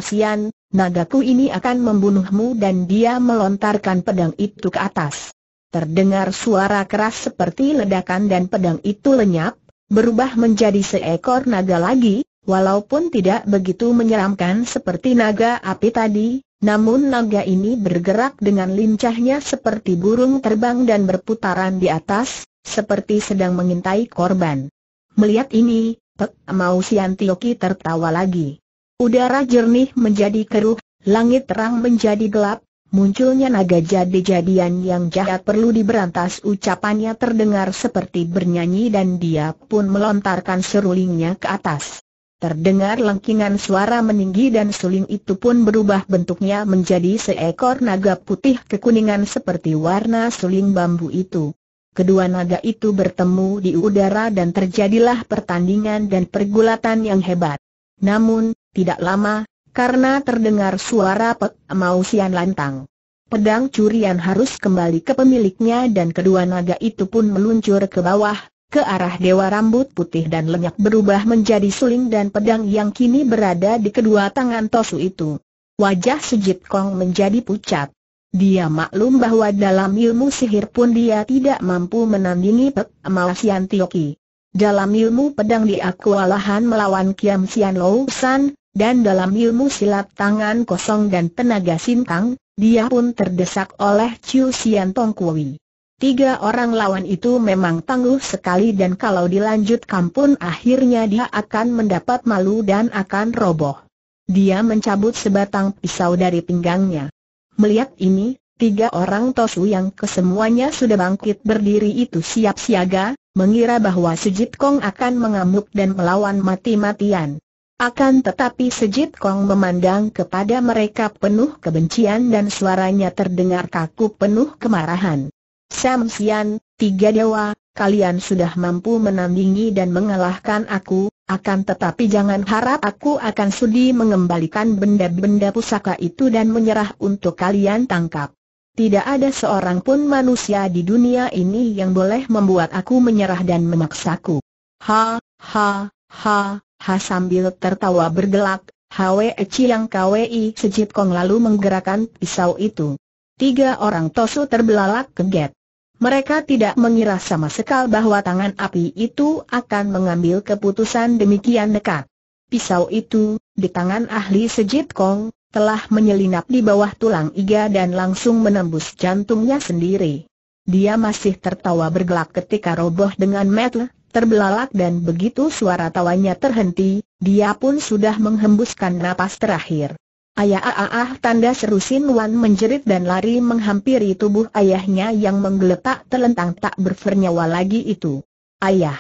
nagaku ini akan membunuhmu dan dia melontarkan pedang itu ke atas. Terdengar suara keras seperti ledakan dan pedang itu lenyap, berubah menjadi seekor naga lagi, walaupun tidak begitu menyeramkan seperti naga api tadi, namun naga ini bergerak dengan lincahnya seperti burung terbang dan berputaran di atas, seperti sedang mengintai korban. Melihat ini, Pek Mau Sian tertawa lagi. Udara jernih menjadi keruh, langit terang menjadi gelap, Munculnya naga jadi-jadian yang jahat perlu diberantas ucapannya terdengar seperti bernyanyi dan dia pun melontarkan serulingnya ke atas. Terdengar lengkingan suara meninggi dan suling itu pun berubah bentuknya menjadi seekor naga putih kekuningan seperti warna suling bambu itu. Kedua naga itu bertemu di udara dan terjadilah pertandingan dan pergulatan yang hebat. Namun, tidak lama, karena terdengar suara Pek Mau lantang. Pedang curian harus kembali ke pemiliknya dan kedua naga itu pun meluncur ke bawah, ke arah dewa rambut putih dan lenyap berubah menjadi suling dan pedang yang kini berada di kedua tangan Tosu itu. Wajah Sujit Kong menjadi pucat. Dia maklum bahwa dalam ilmu sihir pun dia tidak mampu menandingi Pek Mau Tioki. Dalam ilmu pedang dia kewalahan melawan Kiam Sian Lo San, dan dalam ilmu silat tangan kosong dan tenaga sintang, dia pun terdesak oleh Chiu Sian Tong Kui. Tiga orang lawan itu memang tangguh sekali dan kalau dilanjutkan pun akhirnya dia akan mendapat malu dan akan roboh. Dia mencabut sebatang pisau dari pinggangnya. Melihat ini, tiga orang Tosu yang kesemuanya sudah bangkit berdiri itu siap siaga, mengira bahwa Sujit Kong akan mengamuk dan melawan mati-matian. Akan tetapi Sejit Kong memandang kepada mereka penuh kebencian dan suaranya terdengar kaku penuh kemarahan. Sam Sian, tiga dewa, kalian sudah mampu menandingi dan mengalahkan aku, akan tetapi jangan harap aku akan sudi mengembalikan benda-benda pusaka itu dan menyerah untuk kalian tangkap. Tidak ada seorang pun manusia di dunia ini yang boleh membuat aku menyerah dan memaksaku. Ha, ha, ha, Ha sambil tertawa bergelak, Hwe Chiang Kwi Sejip Kong lalu menggerakkan pisau itu. Tiga orang Tosu terbelalak kaget. Mereka tidak mengira sama sekali bahwa tangan api itu akan mengambil keputusan demikian dekat. Pisau itu, di tangan ahli Sejit Kong, telah menyelinap di bawah tulang iga dan langsung menembus jantungnya sendiri. Dia masih tertawa bergelak ketika roboh dengan metel, terbelalak dan begitu suara tawanya terhenti, dia pun sudah menghembuskan napas terakhir. Ayah ah, ah, ah tanda seru Sin Wan menjerit dan lari menghampiri tubuh ayahnya yang menggeletak terlentang tak bernyawa lagi itu. Ayah.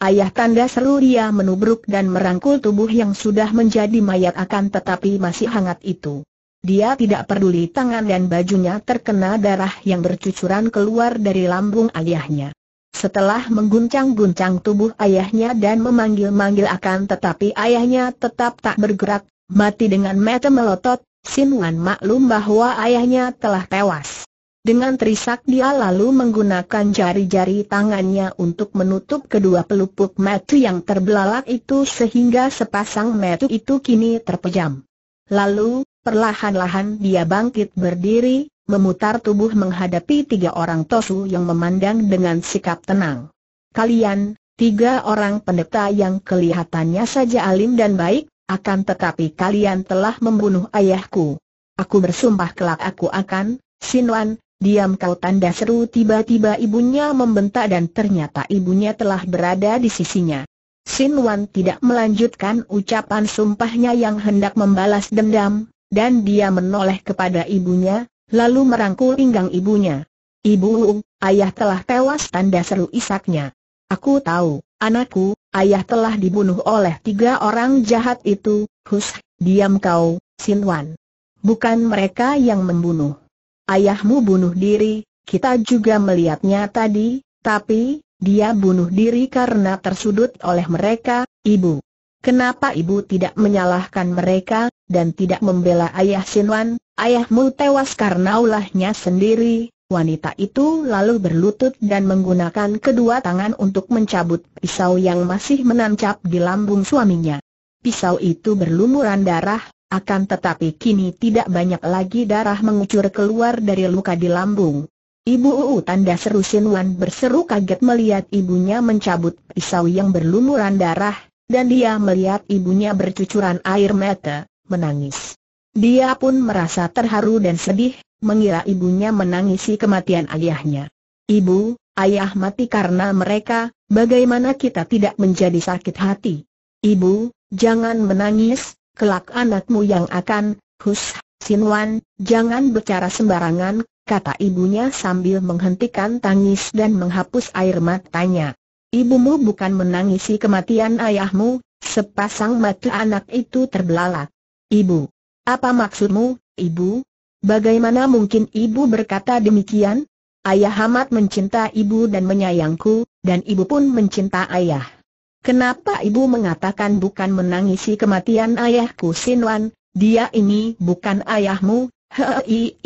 Ayah tanda seru dia menubruk dan merangkul tubuh yang sudah menjadi mayat akan tetapi masih hangat itu. Dia tidak peduli tangan dan bajunya terkena darah yang bercucuran keluar dari lambung ayahnya. Setelah mengguncang-guncang tubuh ayahnya dan memanggil-manggil akan tetapi ayahnya tetap tak bergerak, mati dengan mata melotot, Sin Wan maklum bahwa ayahnya telah tewas. Dengan terisak dia lalu menggunakan jari-jari tangannya untuk menutup kedua pelupuk mata yang terbelalak itu sehingga sepasang mata itu kini terpejam. Lalu, perlahan-lahan dia bangkit berdiri, memutar tubuh menghadapi tiga orang Tosu yang memandang dengan sikap tenang. Kalian, tiga orang pendeta yang kelihatannya saja alim dan baik, akan tetapi kalian telah membunuh ayahku. Aku bersumpah kelak aku akan, Sinwan, diam kau tanda seru tiba-tiba ibunya membentak dan ternyata ibunya telah berada di sisinya. Sinwan tidak melanjutkan ucapan sumpahnya yang hendak membalas dendam, dan dia menoleh kepada ibunya, lalu merangkul pinggang ibunya. Ibu, ayah telah tewas tanda seru isaknya. Aku tahu, anakku, ayah telah dibunuh oleh tiga orang jahat itu, Hus, diam kau, Sinwan. Bukan mereka yang membunuh. Ayahmu bunuh diri, kita juga melihatnya tadi, tapi, dia bunuh diri karena tersudut oleh mereka, ibu. Kenapa ibu tidak menyalahkan mereka, dan tidak membela ayah Sinwan, ayahmu tewas karena ulahnya sendiri, wanita itu lalu berlutut dan menggunakan kedua tangan untuk mencabut pisau yang masih menancap di lambung suaminya. Pisau itu berlumuran darah, akan tetapi kini tidak banyak lagi darah mengucur keluar dari luka di lambung. Ibu Uu tanda seru Sinwan berseru kaget melihat ibunya mencabut pisau yang berlumuran darah, dan dia melihat ibunya bercucuran air mata, menangis. Dia pun merasa terharu dan sedih, mengira ibunya menangisi kematian ayahnya. Ibu, ayah mati karena mereka, bagaimana kita tidak menjadi sakit hati? Ibu, jangan menangis, kelak anakmu yang akan, hus, Sinwan, jangan bicara sembarangan, kata ibunya sambil menghentikan tangis dan menghapus air matanya. Ibumu bukan menangisi kematian ayahmu, sepasang mata anak itu terbelalak. Ibu, apa maksudmu, ibu? Bagaimana mungkin ibu berkata demikian? Ayah amat mencinta ibu dan menyayangku, dan ibu pun mencinta ayah. Kenapa ibu mengatakan bukan menangisi kematian ayahku Sinwan, dia ini bukan ayahmu, hei,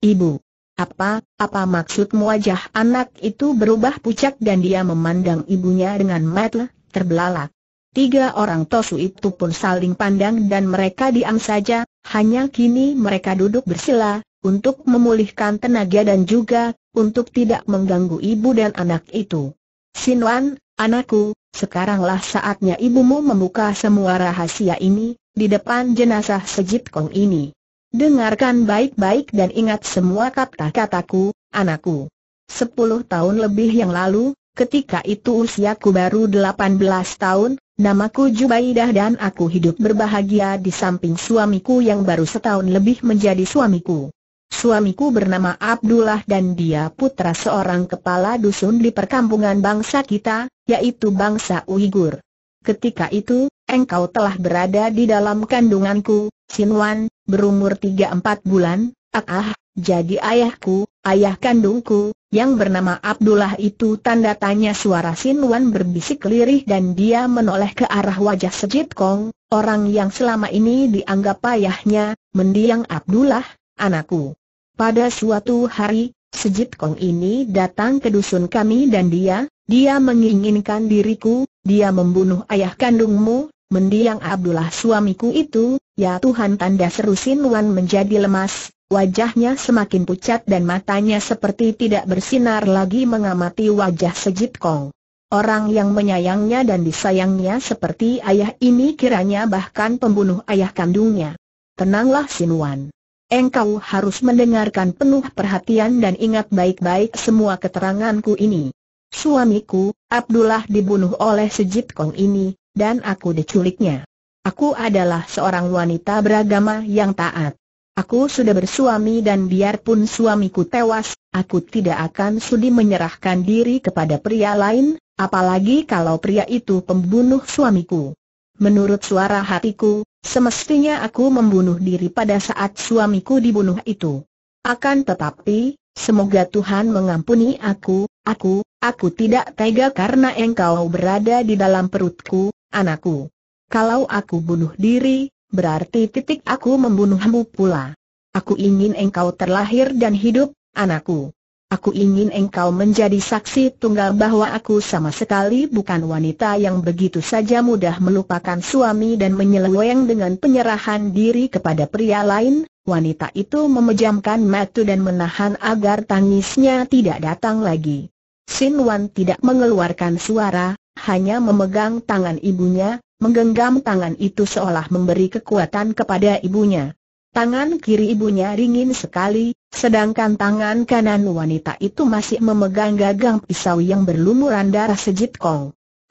ibu. Apa, apa maksudmu wajah anak itu berubah pucat dan dia memandang ibunya dengan mata terbelalak. Tiga orang Tosu itu pun saling pandang dan mereka diam saja, hanya kini mereka duduk bersila, untuk memulihkan tenaga dan juga, untuk tidak mengganggu ibu dan anak itu. Sinwan, anakku, sekaranglah saatnya ibumu membuka semua rahasia ini, di depan jenazah Sejit Kong ini. Dengarkan baik-baik dan ingat semua kata-kataku, anakku. Sepuluh tahun lebih yang lalu, Ketika itu usiaku baru delapan belas tahun, Namaku Jubaidah dan aku hidup berbahagia di samping suamiku yang baru setahun lebih menjadi suamiku. Suamiku bernama Abdullah dan dia putra seorang kepala dusun di perkampungan bangsa kita, yaitu bangsa Uighur. Ketika itu, engkau telah berada di dalam kandunganku, Sinwan, berumur 3-4 bulan, ah, ah, jadi ayahku, ayah kandungku, yang bernama Abdullah itu tanda tanya suara Sin Wan berbisik lirih dan dia menoleh ke arah wajah Sejit Kong, orang yang selama ini dianggap payahnya, mendiang Abdullah, anakku. Pada suatu hari, Sejit Kong ini datang ke dusun kami dan dia, dia menginginkan diriku, dia membunuh ayah kandungmu, mendiang Abdullah suamiku itu, ya Tuhan tanda seru Sin Wan menjadi lemas, wajahnya semakin pucat dan matanya seperti tidak bersinar lagi mengamati wajah Sejit Kong. Orang yang menyayangnya dan disayangnya seperti ayah ini kiranya bahkan pembunuh ayah kandungnya. Tenanglah Wan. Engkau harus mendengarkan penuh perhatian dan ingat baik-baik semua keteranganku ini. Suamiku, Abdullah dibunuh oleh Sejit Kong ini, dan aku diculiknya. Aku adalah seorang wanita beragama yang taat. Aku sudah bersuami dan biarpun suamiku tewas, aku tidak akan sudi menyerahkan diri kepada pria lain, apalagi kalau pria itu pembunuh suamiku. Menurut suara hatiku, semestinya aku membunuh diri pada saat suamiku dibunuh itu. Akan tetapi, semoga Tuhan mengampuni aku, aku, aku tidak tega karena engkau berada di dalam perutku, anakku. Kalau aku bunuh diri, berarti titik aku membunuhmu pula. Aku ingin engkau terlahir dan hidup, anakku. Aku ingin engkau menjadi saksi tunggal bahwa aku sama sekali bukan wanita yang begitu saja mudah melupakan suami dan menyeleweng dengan penyerahan diri kepada pria lain. Wanita itu memejamkan mata dan menahan agar tangisnya tidak datang lagi. Sin Wan tidak mengeluarkan suara, hanya memegang tangan ibunya, menggenggam tangan itu seolah memberi kekuatan kepada ibunya. Tangan kiri ibunya ringin sekali, sedangkan tangan kanan wanita itu masih memegang gagang pisau yang berlumuran darah sejit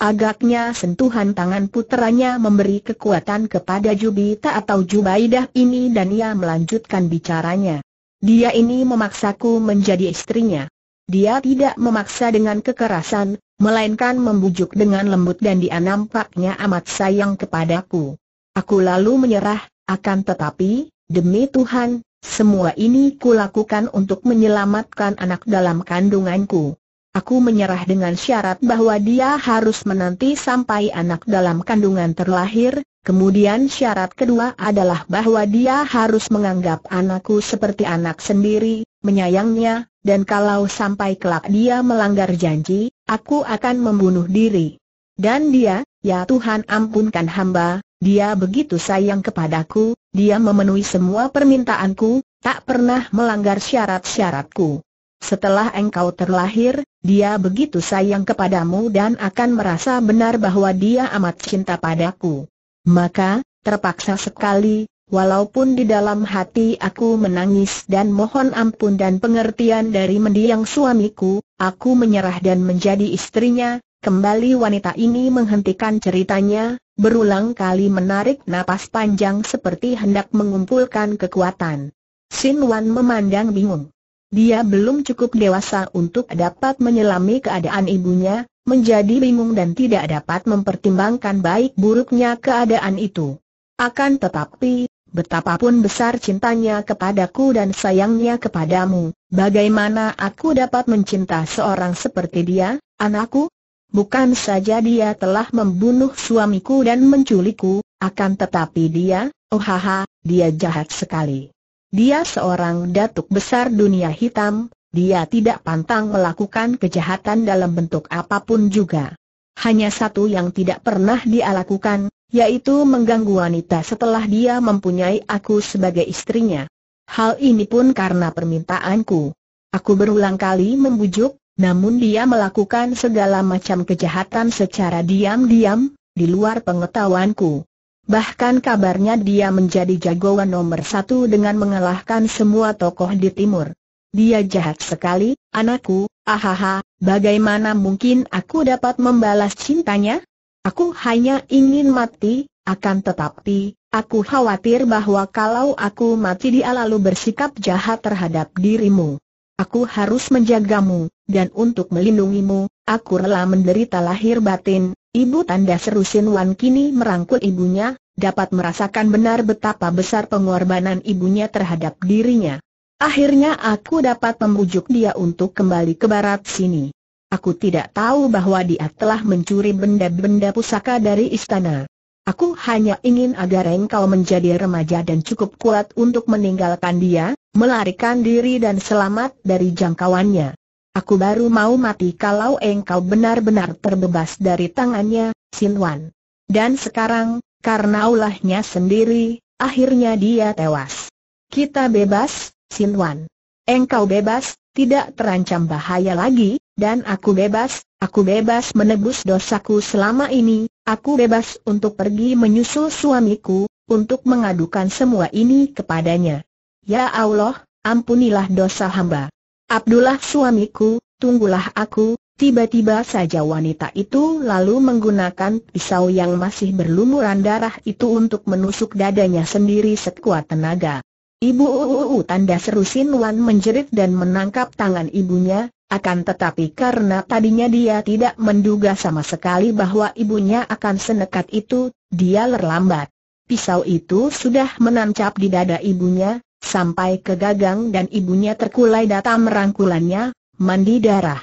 Agaknya sentuhan tangan putranya memberi kekuatan kepada Jubita atau Jubaidah ini dan ia melanjutkan bicaranya. Dia ini memaksaku menjadi istrinya. Dia tidak memaksa dengan kekerasan, melainkan membujuk dengan lembut dan dia nampaknya amat sayang kepadaku. Aku lalu menyerah, akan tetapi, demi Tuhan, semua ini kulakukan untuk menyelamatkan anak dalam kandunganku. Aku menyerah dengan syarat bahwa dia harus menanti sampai anak dalam kandungan terlahir, kemudian syarat kedua adalah bahwa dia harus menganggap anakku seperti anak sendiri, menyayangnya, dan kalau sampai kelak dia melanggar janji, aku akan membunuh diri. Dan dia, ya Tuhan ampunkan hamba, dia begitu sayang kepadaku, dia memenuhi semua permintaanku, tak pernah melanggar syarat-syaratku. Setelah engkau terlahir, dia begitu sayang kepadamu dan akan merasa benar bahwa dia amat cinta padaku. Maka, terpaksa sekali, Walaupun di dalam hati aku menangis dan mohon ampun dan pengertian dari mendiang suamiku, aku menyerah dan menjadi istrinya, kembali wanita ini menghentikan ceritanya, berulang kali menarik napas panjang seperti hendak mengumpulkan kekuatan. Sin Wan memandang bingung. Dia belum cukup dewasa untuk dapat menyelami keadaan ibunya, menjadi bingung dan tidak dapat mempertimbangkan baik buruknya keadaan itu. Akan tetapi, Betapapun besar cintanya kepadaku dan sayangnya kepadamu, bagaimana aku dapat mencinta seorang seperti dia, anakku? Bukan saja dia telah membunuh suamiku dan menculikku, akan tetapi dia, oh haha, dia jahat sekali. Dia seorang datuk besar dunia hitam, dia tidak pantang melakukan kejahatan dalam bentuk apapun juga. Hanya satu yang tidak pernah dia lakukan, yaitu mengganggu wanita setelah dia mempunyai aku sebagai istrinya. Hal ini pun karena permintaanku. Aku berulang kali membujuk, namun dia melakukan segala macam kejahatan secara diam-diam, di luar pengetahuanku. Bahkan kabarnya dia menjadi jagoan nomor satu dengan mengalahkan semua tokoh di timur. Dia jahat sekali, anakku, ahaha, bagaimana mungkin aku dapat membalas cintanya? Aku hanya ingin mati, akan tetapi, aku khawatir bahwa kalau aku mati dia lalu bersikap jahat terhadap dirimu. Aku harus menjagamu, dan untuk melindungimu, aku rela menderita lahir batin. Ibu tanda seru Sin Wan kini merangkul ibunya, dapat merasakan benar betapa besar pengorbanan ibunya terhadap dirinya. Akhirnya aku dapat membujuk dia untuk kembali ke barat sini. Aku tidak tahu bahwa dia telah mencuri benda-benda pusaka dari istana. Aku hanya ingin agar engkau menjadi remaja dan cukup kuat untuk meninggalkan dia, melarikan diri dan selamat dari jangkauannya. Aku baru mau mati kalau engkau benar-benar terbebas dari tangannya, Sinwan. Dan sekarang, karena ulahnya sendiri, akhirnya dia tewas. Kita bebas, Sinwan. Engkau bebas, tidak terancam bahaya lagi, dan aku bebas, aku bebas menebus dosaku selama ini, aku bebas untuk pergi menyusul suamiku, untuk mengadukan semua ini kepadanya. Ya Allah, ampunilah dosa hamba. Abdullah suamiku, tunggulah aku, tiba-tiba saja wanita itu lalu menggunakan pisau yang masih berlumuran darah itu untuk menusuk dadanya sendiri sekuat tenaga. Ibu tanda seru wan menjerit dan menangkap tangan ibunya, akan tetapi karena tadinya dia tidak menduga sama sekali bahwa ibunya akan senekat itu, dia terlambat. Pisau itu sudah menancap di dada ibunya, sampai ke gagang dan ibunya terkulai datang merangkulannya, mandi darah.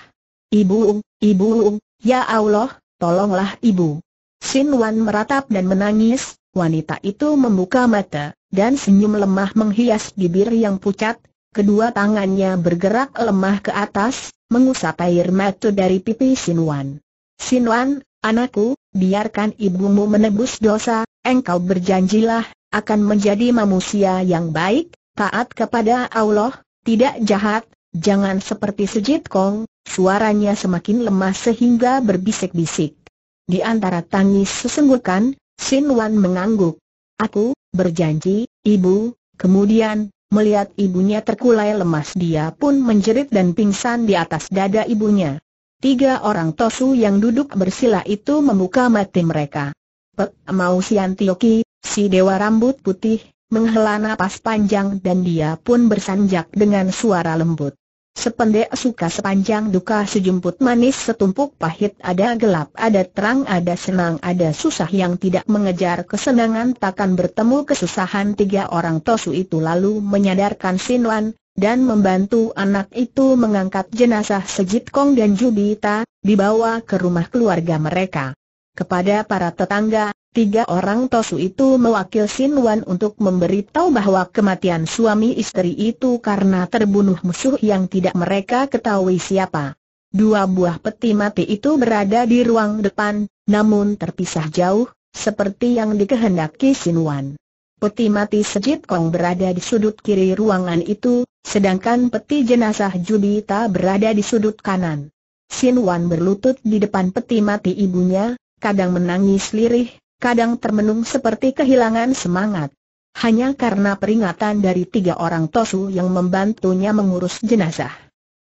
Ibu, ibu, ya Allah, tolonglah ibu. Sin Wan meratap dan menangis, wanita itu membuka mata, dan senyum lemah menghias bibir yang pucat, kedua tangannya bergerak lemah ke atas, mengusap air mata dari pipi Sinuan. Sinuan, anakku, biarkan ibumu menebus dosa, engkau berjanjilah, akan menjadi manusia yang baik, taat kepada Allah, tidak jahat, jangan seperti Sejit Kong, suaranya semakin lemah sehingga berbisik-bisik. Di antara tangis sesenggukan, Sinuan mengangguk. Aku, berjanji, ibu, kemudian, Melihat ibunya terkulai lemas dia pun menjerit dan pingsan di atas dada ibunya. Tiga orang tosu yang duduk bersila itu membuka mati mereka. Pek Mau Sian Tioki, si dewa rambut putih, menghela napas panjang dan dia pun bersanjak dengan suara lembut. Sependek suka sepanjang duka sejumput manis setumpuk pahit ada gelap ada terang ada senang ada susah yang tidak mengejar kesenangan takkan bertemu kesusahan tiga orang tosu itu lalu menyadarkan Sinwan dan membantu anak itu mengangkat jenazah Sejit Kong dan Jubita dibawa ke rumah keluarga mereka. Kepada para tetangga, tiga orang Tosu itu mewakil Sin Wan untuk memberitahu bahwa kematian suami istri itu karena terbunuh musuh yang tidak mereka ketahui siapa. Dua buah peti mati itu berada di ruang depan, namun terpisah jauh, seperti yang dikehendaki Sin Wan. Peti mati Sejit Kong berada di sudut kiri ruangan itu, sedangkan peti jenazah Judita berada di sudut kanan. Sin Wan berlutut di depan peti mati ibunya, kadang menangis lirih, kadang termenung seperti kehilangan semangat. Hanya karena peringatan dari tiga orang Tosu yang membantunya mengurus jenazah.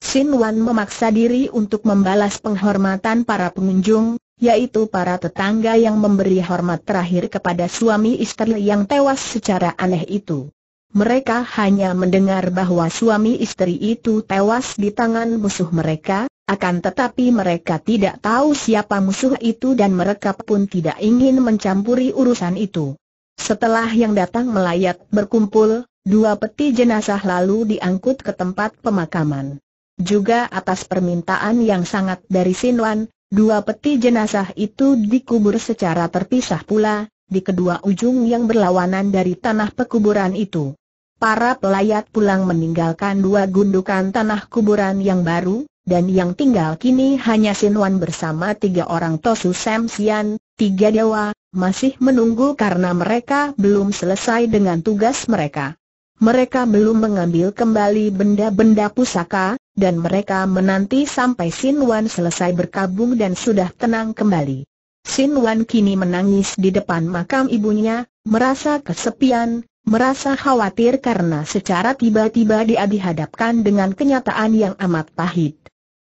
Sin Wan memaksa diri untuk membalas penghormatan para pengunjung, yaitu para tetangga yang memberi hormat terakhir kepada suami istri yang tewas secara aneh itu. Mereka hanya mendengar bahwa suami istri itu tewas di tangan musuh mereka, akan tetapi mereka tidak tahu siapa musuh itu dan mereka pun tidak ingin mencampuri urusan itu. Setelah yang datang melayat berkumpul, dua peti jenazah lalu diangkut ke tempat pemakaman. Juga atas permintaan yang sangat dari Sinwan, dua peti jenazah itu dikubur secara terpisah pula, di kedua ujung yang berlawanan dari tanah pekuburan itu. Para pelayat pulang meninggalkan dua gundukan tanah kuburan yang baru, dan yang tinggal kini hanya Sinwan bersama tiga orang Tosu Sam tiga dewa, masih menunggu karena mereka belum selesai dengan tugas mereka. Mereka belum mengambil kembali benda-benda pusaka, dan mereka menanti sampai Sinwan selesai berkabung dan sudah tenang kembali. Sinwan kini menangis di depan makam ibunya, merasa kesepian, merasa khawatir karena secara tiba-tiba dia dihadapkan dengan kenyataan yang amat pahit.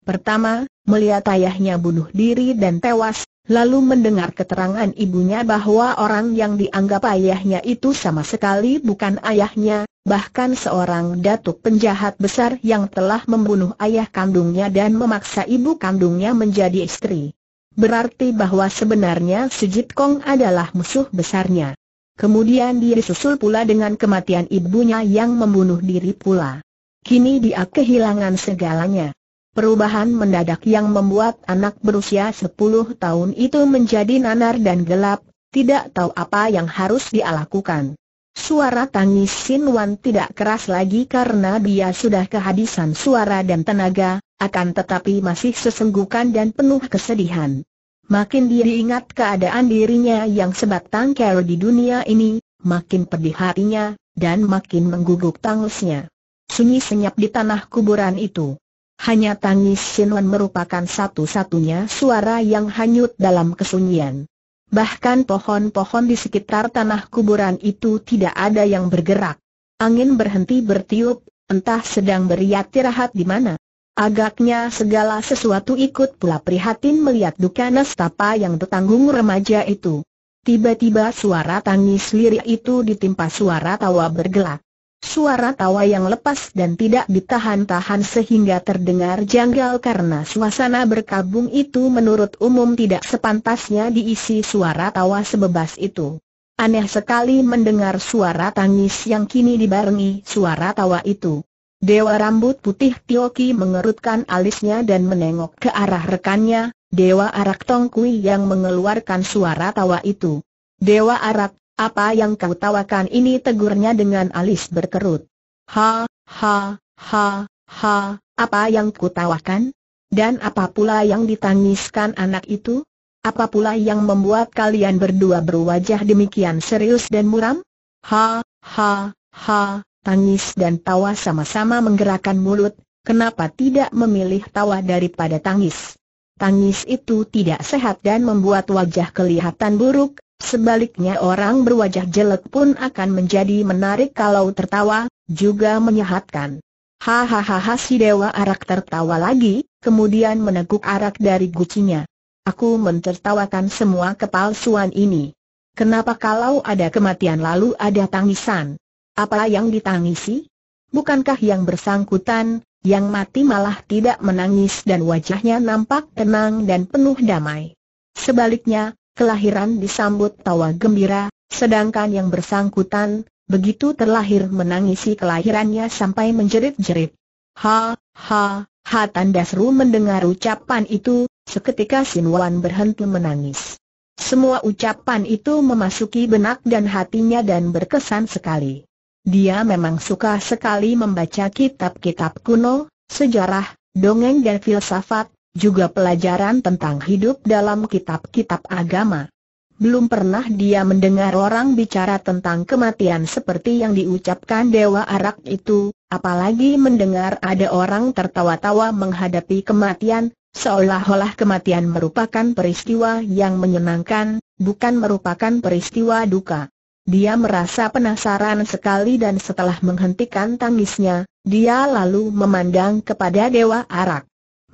Pertama, melihat ayahnya bunuh diri dan tewas, lalu mendengar keterangan ibunya bahwa orang yang dianggap ayahnya itu sama sekali bukan ayahnya, bahkan seorang datuk penjahat besar yang telah membunuh ayah kandungnya dan memaksa ibu kandungnya menjadi istri. Berarti bahwa sebenarnya Sujit Kong adalah musuh besarnya. Kemudian dia disusul pula dengan kematian ibunya yang membunuh diri pula. Kini dia kehilangan segalanya. Perubahan mendadak yang membuat anak berusia 10 tahun itu menjadi nanar dan gelap, tidak tahu apa yang harus dia lakukan. Suara tangis Sin Wan tidak keras lagi karena dia sudah kehabisan suara dan tenaga, akan tetapi masih sesenggukan dan penuh kesedihan. Makin dia ingat keadaan dirinya yang sebatang kara di dunia ini, makin pedih hatinya, dan makin mengguguk tangisnya. Sunyi senyap di tanah kuburan itu. Hanya tangis Sinwan merupakan satu-satunya suara yang hanyut dalam kesunyian. Bahkan pohon-pohon di sekitar tanah kuburan itu tidak ada yang bergerak. Angin berhenti bertiup, entah sedang rahat di mana. Agaknya segala sesuatu ikut pula prihatin melihat duka nestapa yang tertanggung remaja itu. Tiba-tiba suara tangis lirik itu ditimpa suara tawa bergelak. Suara tawa yang lepas dan tidak ditahan-tahan sehingga terdengar janggal karena suasana berkabung itu menurut umum tidak sepantasnya diisi suara tawa sebebas itu. Aneh sekali mendengar suara tangis yang kini dibarengi suara tawa itu. Dewa rambut putih Tioki mengerutkan alisnya dan menengok ke arah rekannya, Dewa Arak Tongkui yang mengeluarkan suara tawa itu. Dewa Arak, apa yang kau tawarkan ini tegurnya dengan alis berkerut. Ha, ha, ha, ha, apa yang ku tawarkan? Dan apa pula yang ditangiskan anak itu? Apa pula yang membuat kalian berdua berwajah demikian serius dan muram? Ha, ha, ha, tangis dan tawa sama-sama menggerakkan mulut, kenapa tidak memilih tawa daripada tangis? Tangis itu tidak sehat dan membuat wajah kelihatan buruk, Sebaliknya orang berwajah jelek pun akan menjadi menarik kalau tertawa, juga menyehatkan. Hahaha si Dewa Arak tertawa lagi, kemudian meneguk arak dari gucinya. Aku mentertawakan semua kepalsuan ini. Kenapa kalau ada kematian lalu ada tangisan? Apa yang ditangisi? Bukankah yang bersangkutan, yang mati malah tidak menangis dan wajahnya nampak tenang dan penuh damai. Sebaliknya, kelahiran disambut tawa gembira, sedangkan yang bersangkutan, begitu terlahir menangisi kelahirannya sampai menjerit-jerit. Ha, ha, ha tanda mendengar ucapan itu, seketika Sinwan berhenti menangis. Semua ucapan itu memasuki benak dan hatinya dan berkesan sekali. Dia memang suka sekali membaca kitab-kitab kuno, sejarah, dongeng dan filsafat, juga pelajaran tentang hidup dalam kitab-kitab agama. Belum pernah dia mendengar orang bicara tentang kematian seperti yang diucapkan Dewa Arak itu, apalagi mendengar ada orang tertawa-tawa menghadapi kematian, seolah-olah kematian merupakan peristiwa yang menyenangkan, bukan merupakan peristiwa duka. Dia merasa penasaran sekali dan setelah menghentikan tangisnya, dia lalu memandang kepada Dewa Arak.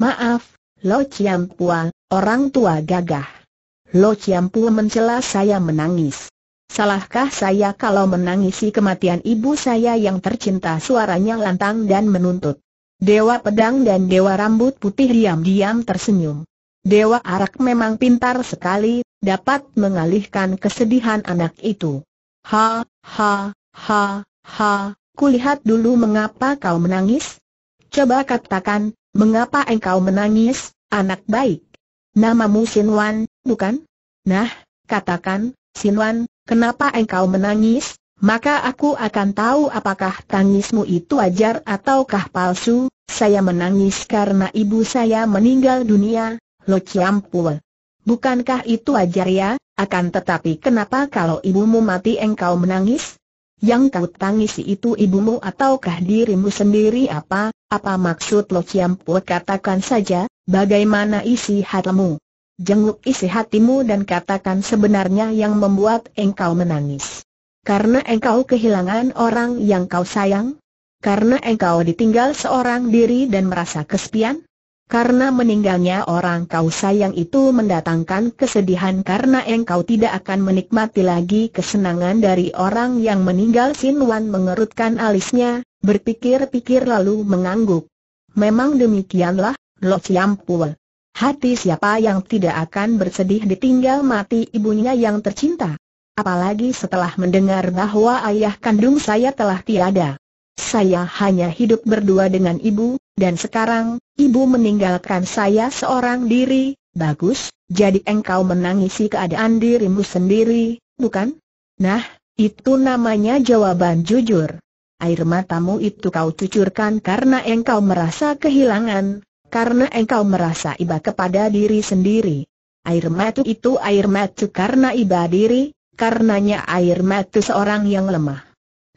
Maaf, Lo Chiampua, orang tua gagah. Lo Chiampua mencela saya menangis. Salahkah saya kalau menangisi kematian ibu saya yang tercinta suaranya lantang dan menuntut. Dewa pedang dan dewa rambut putih diam-diam tersenyum. Dewa arak memang pintar sekali, dapat mengalihkan kesedihan anak itu. Ha, ha, ha, ha, kulihat dulu mengapa kau menangis? Coba katakan, Mengapa engkau menangis, anak baik? Namamu Sinwan, bukan? Nah, katakan, Sinwan, kenapa engkau menangis? Maka aku akan tahu apakah tangismu itu ajar ataukah palsu. Saya menangis karena ibu saya meninggal dunia, Lo Chiampul. Bukankah itu ajar ya? Akan tetapi kenapa kalau ibumu mati engkau menangis? Yang kau tangisi itu ibumu ataukah dirimu sendiri apa? Apa maksud Lo Chiam katakan saja, bagaimana isi hatimu? Jenguk isi hatimu dan katakan sebenarnya yang membuat engkau menangis. Karena engkau kehilangan orang yang kau sayang? Karena engkau ditinggal seorang diri dan merasa kesepian? Karena meninggalnya orang kau sayang itu mendatangkan kesedihan karena engkau tidak akan menikmati lagi kesenangan dari orang yang meninggal Sin Wan mengerutkan alisnya, berpikir-pikir lalu mengangguk. Memang demikianlah, Lo Ciampul. Hati siapa yang tidak akan bersedih ditinggal mati ibunya yang tercinta? Apalagi setelah mendengar bahwa ayah kandung saya telah tiada. Saya hanya hidup berdua dengan ibu, dan sekarang, ibu meninggalkan saya seorang diri, bagus, jadi engkau menangisi keadaan dirimu sendiri, bukan? Nah, itu namanya jawaban jujur. Air matamu itu kau cucurkan karena engkau merasa kehilangan, karena engkau merasa iba kepada diri sendiri. Air matu itu air matu karena iba diri, karenanya air matu seorang yang lemah.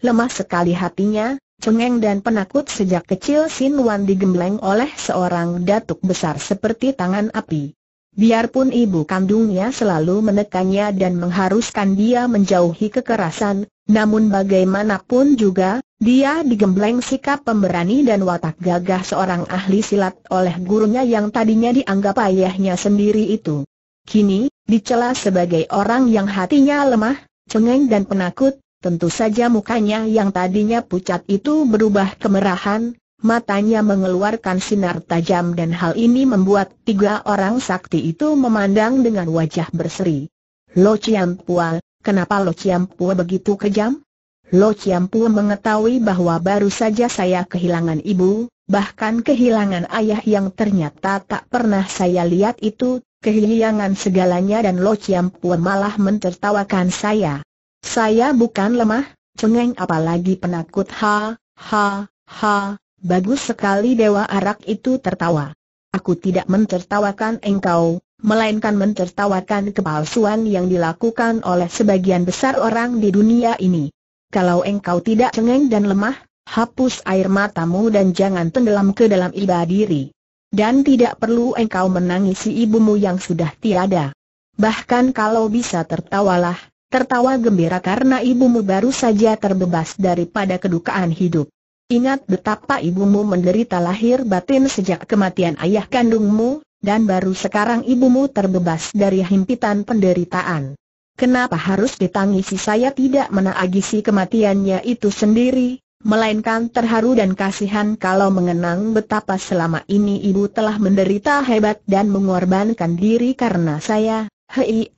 Lemah sekali hatinya, cengeng dan penakut sejak kecil Sin Wan digembleng oleh seorang datuk besar seperti tangan api. Biarpun ibu kandungnya selalu menekannya dan mengharuskan dia menjauhi kekerasan, namun bagaimanapun juga, dia digembleng sikap pemberani dan watak gagah seorang ahli silat oleh gurunya yang tadinya dianggap ayahnya sendiri itu. Kini, dicela sebagai orang yang hatinya lemah, cengeng dan penakut, Tentu saja mukanya yang tadinya pucat itu berubah kemerahan, matanya mengeluarkan sinar tajam dan hal ini membuat tiga orang sakti itu memandang dengan wajah berseri. Lo Chiam Pua, kenapa Lo Chiam Pua begitu kejam? Lo Chiam Pua mengetahui bahwa baru saja saya kehilangan ibu, bahkan kehilangan ayah yang ternyata tak pernah saya lihat itu, kehilangan segalanya dan Lo Chiam Pua malah mentertawakan saya. Saya bukan lemah, cengeng apalagi penakut ha, ha, ha, bagus sekali Dewa Arak itu tertawa. Aku tidak mentertawakan engkau, melainkan mentertawakan kepalsuan yang dilakukan oleh sebagian besar orang di dunia ini. Kalau engkau tidak cengeng dan lemah, hapus air matamu dan jangan tenggelam ke dalam iba diri. Dan tidak perlu engkau menangisi ibumu yang sudah tiada. Bahkan kalau bisa tertawalah, tertawa gembira karena ibumu baru saja terbebas daripada kedukaan hidup. Ingat betapa ibumu menderita lahir batin sejak kematian ayah kandungmu, dan baru sekarang ibumu terbebas dari himpitan penderitaan. Kenapa harus ditangisi saya tidak menaagisi kematiannya itu sendiri, melainkan terharu dan kasihan kalau mengenang betapa selama ini ibu telah menderita hebat dan mengorbankan diri karena saya, hei,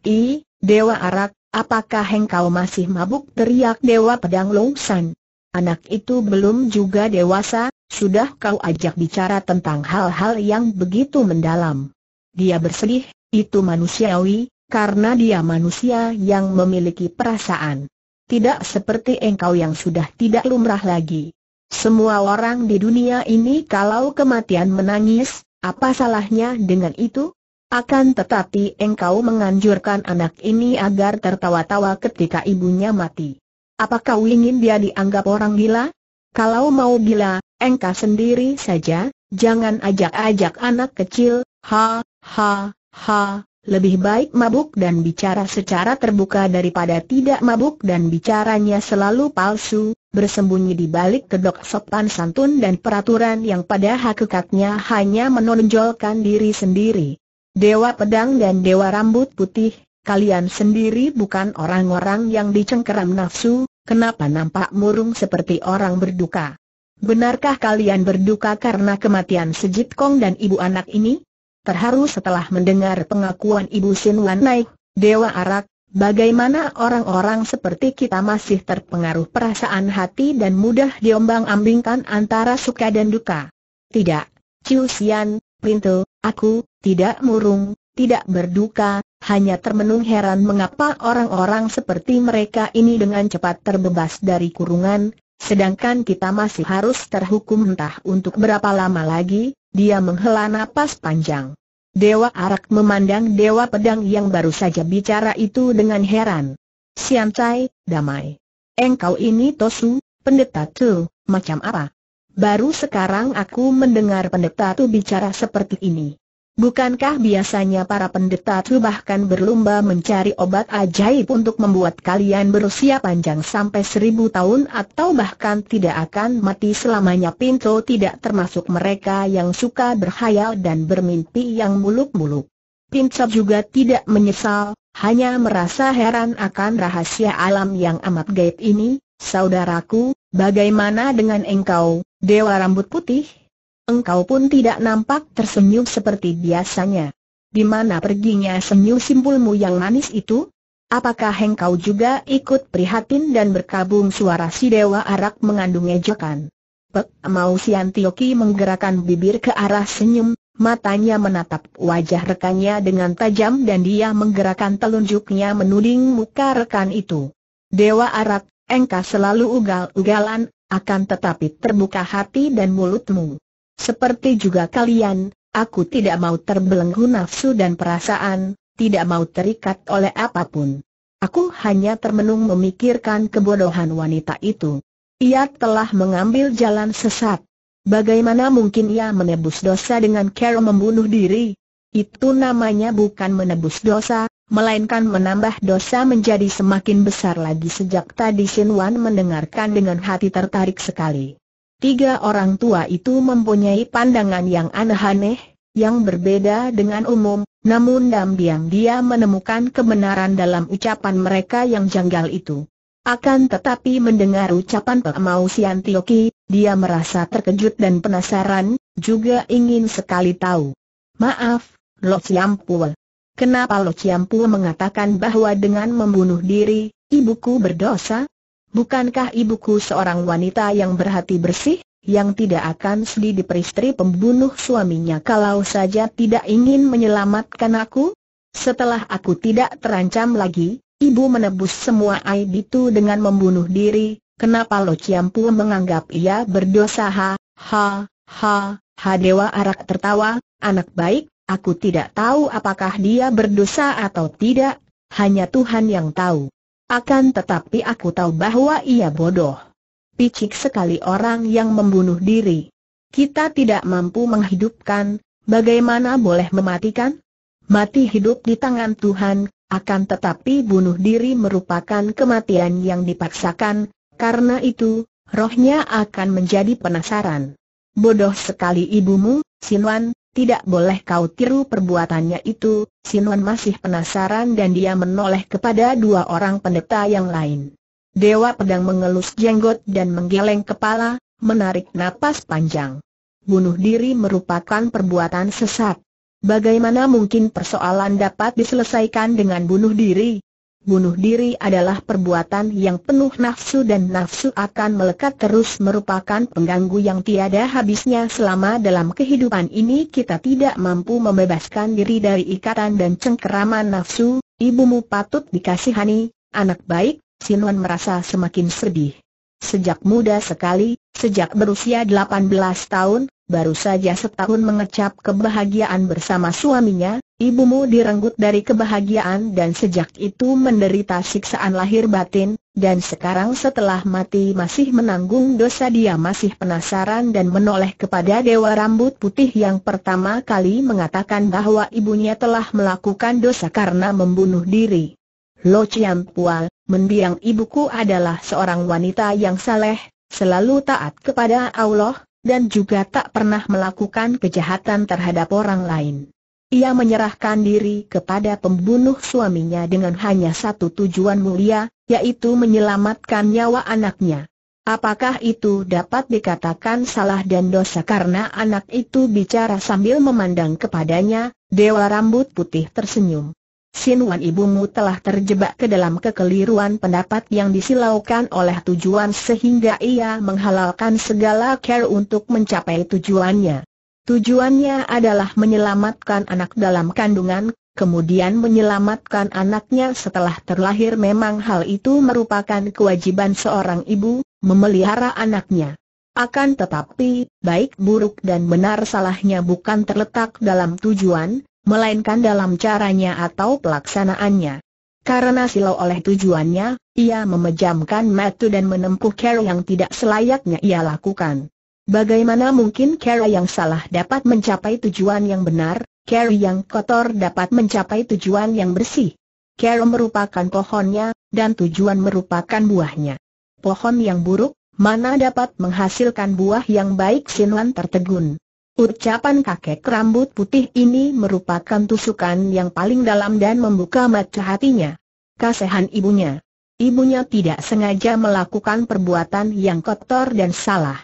dewa arak, Apakah engkau masih mabuk? teriak Dewa Pedang Longsan. Anak itu belum juga dewasa, sudah kau ajak bicara tentang hal-hal yang begitu mendalam. Dia bersedih, itu manusiawi, karena dia manusia yang memiliki perasaan. Tidak seperti engkau yang sudah tidak lumrah lagi. Semua orang di dunia ini kalau kematian menangis, apa salahnya dengan itu? Akan tetapi engkau menganjurkan anak ini agar tertawa-tawa ketika ibunya mati. Apakah kau ingin dia dianggap orang gila? Kalau mau gila, engkau sendiri saja, jangan ajak-ajak anak kecil, ha, ha, ha, lebih baik mabuk dan bicara secara terbuka daripada tidak mabuk dan bicaranya selalu palsu, bersembunyi di balik kedok sopan santun dan peraturan yang pada hakikatnya hanya menonjolkan diri sendiri. Dewa Pedang dan Dewa Rambut Putih, kalian sendiri bukan orang-orang yang dicengkeram nafsu, kenapa nampak murung seperti orang berduka? Benarkah kalian berduka karena kematian Sejit Kong dan ibu anak ini? Terharu setelah mendengar pengakuan ibu Sin Wan Naik, Dewa Arak, bagaimana orang-orang seperti kita masih terpengaruh perasaan hati dan mudah diombang-ambingkan antara suka dan duka? Tidak, Ciu Sian, Pintu, Aku, tidak murung, tidak berduka, hanya termenung heran mengapa orang-orang seperti mereka ini dengan cepat terbebas dari kurungan, sedangkan kita masih harus terhukum entah untuk berapa lama lagi, dia menghela napas panjang. Dewa Arak memandang Dewa Pedang yang baru saja bicara itu dengan heran. Siancai, damai. Engkau ini Tosu, pendeta tuh, macam apa? Baru sekarang aku mendengar pendeta tu bicara seperti ini. Bukankah biasanya para pendeta tu bahkan berlomba mencari obat ajaib untuk membuat kalian berusia panjang sampai seribu tahun atau bahkan tidak akan mati selamanya Pinto tidak termasuk mereka yang suka berhayal dan bermimpi yang muluk-muluk. Pinto juga tidak menyesal, hanya merasa heran akan rahasia alam yang amat gaib ini, Saudaraku, bagaimana dengan engkau, Dewa Rambut Putih? Engkau pun tidak nampak tersenyum seperti biasanya. Di mana perginya senyum simpulmu yang manis itu? Apakah engkau juga ikut prihatin dan berkabung suara si Dewa Arak mengandung ejekan? Pek Mau Sian Tioki menggerakkan bibir ke arah senyum, matanya menatap wajah rekannya dengan tajam dan dia menggerakkan telunjuknya menuding muka rekan itu. Dewa Arak, engkau selalu ugal-ugalan, akan tetapi terbuka hati dan mulutmu. Seperti juga kalian, aku tidak mau terbelenggu nafsu dan perasaan, tidak mau terikat oleh apapun. Aku hanya termenung memikirkan kebodohan wanita itu. Ia telah mengambil jalan sesat. Bagaimana mungkin ia menebus dosa dengan cara membunuh diri? Itu namanya bukan menebus dosa, melainkan menambah dosa menjadi semakin besar lagi sejak tadi Sin Wan mendengarkan dengan hati tertarik sekali. Tiga orang tua itu mempunyai pandangan yang aneh-aneh, yang berbeda dengan umum, namun diam-diam dia menemukan kebenaran dalam ucapan mereka yang janggal itu. Akan tetapi mendengar ucapan Pak Mau Sian Tioki, dia merasa terkejut dan penasaran, juga ingin sekali tahu. Maaf, Lo Siam Pul, Kenapa Lo Ciampu mengatakan bahwa dengan membunuh diri, ibuku berdosa? Bukankah ibuku seorang wanita yang berhati bersih, yang tidak akan sedih diperistri pembunuh suaminya kalau saja tidak ingin menyelamatkan aku? Setelah aku tidak terancam lagi, ibu menebus semua aib itu dengan membunuh diri, kenapa Lo Ciampu menganggap ia berdosa? Ha, ha, ha, ha Dewa Arak tertawa, anak baik, Aku tidak tahu apakah dia berdosa atau tidak, hanya Tuhan yang tahu. Akan tetapi aku tahu bahwa ia bodoh. Picik sekali orang yang membunuh diri. Kita tidak mampu menghidupkan, bagaimana boleh mematikan? Mati hidup di tangan Tuhan, akan tetapi bunuh diri merupakan kematian yang dipaksakan, karena itu, rohnya akan menjadi penasaran. Bodoh sekali ibumu, Sinwan, tidak boleh kau tiru perbuatannya itu, Sinuan masih penasaran dan dia menoleh kepada dua orang pendeta yang lain. Dewa Pedang mengelus jenggot dan menggeleng kepala, menarik napas panjang. Bunuh diri merupakan perbuatan sesat. Bagaimana mungkin persoalan dapat diselesaikan dengan bunuh diri? bunuh diri adalah perbuatan yang penuh nafsu dan nafsu akan melekat terus merupakan pengganggu yang tiada habisnya selama dalam kehidupan ini kita tidak mampu membebaskan diri dari ikatan dan cengkeraman nafsu, ibumu patut dikasihani, anak baik, Sinuan merasa semakin sedih. Sejak muda sekali, sejak berusia 18 tahun, baru saja setahun mengecap kebahagiaan bersama suaminya, ibumu direnggut dari kebahagiaan dan sejak itu menderita siksaan lahir batin, dan sekarang setelah mati masih menanggung dosa dia masih penasaran dan menoleh kepada Dewa Rambut Putih yang pertama kali mengatakan bahwa ibunya telah melakukan dosa karena membunuh diri. Lo Chiam Pual, mendiang ibuku adalah seorang wanita yang saleh, selalu taat kepada Allah, dan juga tak pernah melakukan kejahatan terhadap orang lain. Ia menyerahkan diri kepada pembunuh suaminya dengan hanya satu tujuan mulia, yaitu menyelamatkan nyawa anaknya. Apakah itu dapat dikatakan salah dan dosa karena anak itu bicara sambil memandang kepadanya, Dewa Rambut Putih tersenyum. Sinuan ibumu telah terjebak ke dalam kekeliruan pendapat yang disilaukan oleh tujuan sehingga ia menghalalkan segala care untuk mencapai tujuannya. Tujuannya adalah menyelamatkan anak dalam kandungan, kemudian menyelamatkan anaknya setelah terlahir memang hal itu merupakan kewajiban seorang ibu, memelihara anaknya. Akan tetapi, baik buruk dan benar salahnya bukan terletak dalam tujuan, melainkan dalam caranya atau pelaksanaannya. Karena silau oleh tujuannya, ia memejamkan mata dan menempuh cara yang tidak selayaknya ia lakukan. Bagaimana mungkin cara yang salah dapat mencapai tujuan yang benar, cara yang kotor dapat mencapai tujuan yang bersih? Cara merupakan pohonnya, dan tujuan merupakan buahnya. Pohon yang buruk, mana dapat menghasilkan buah yang baik sinuan tertegun. Ucapan kakek rambut putih ini merupakan tusukan yang paling dalam dan membuka mata hatinya. Kasehan ibunya. Ibunya tidak sengaja melakukan perbuatan yang kotor dan salah.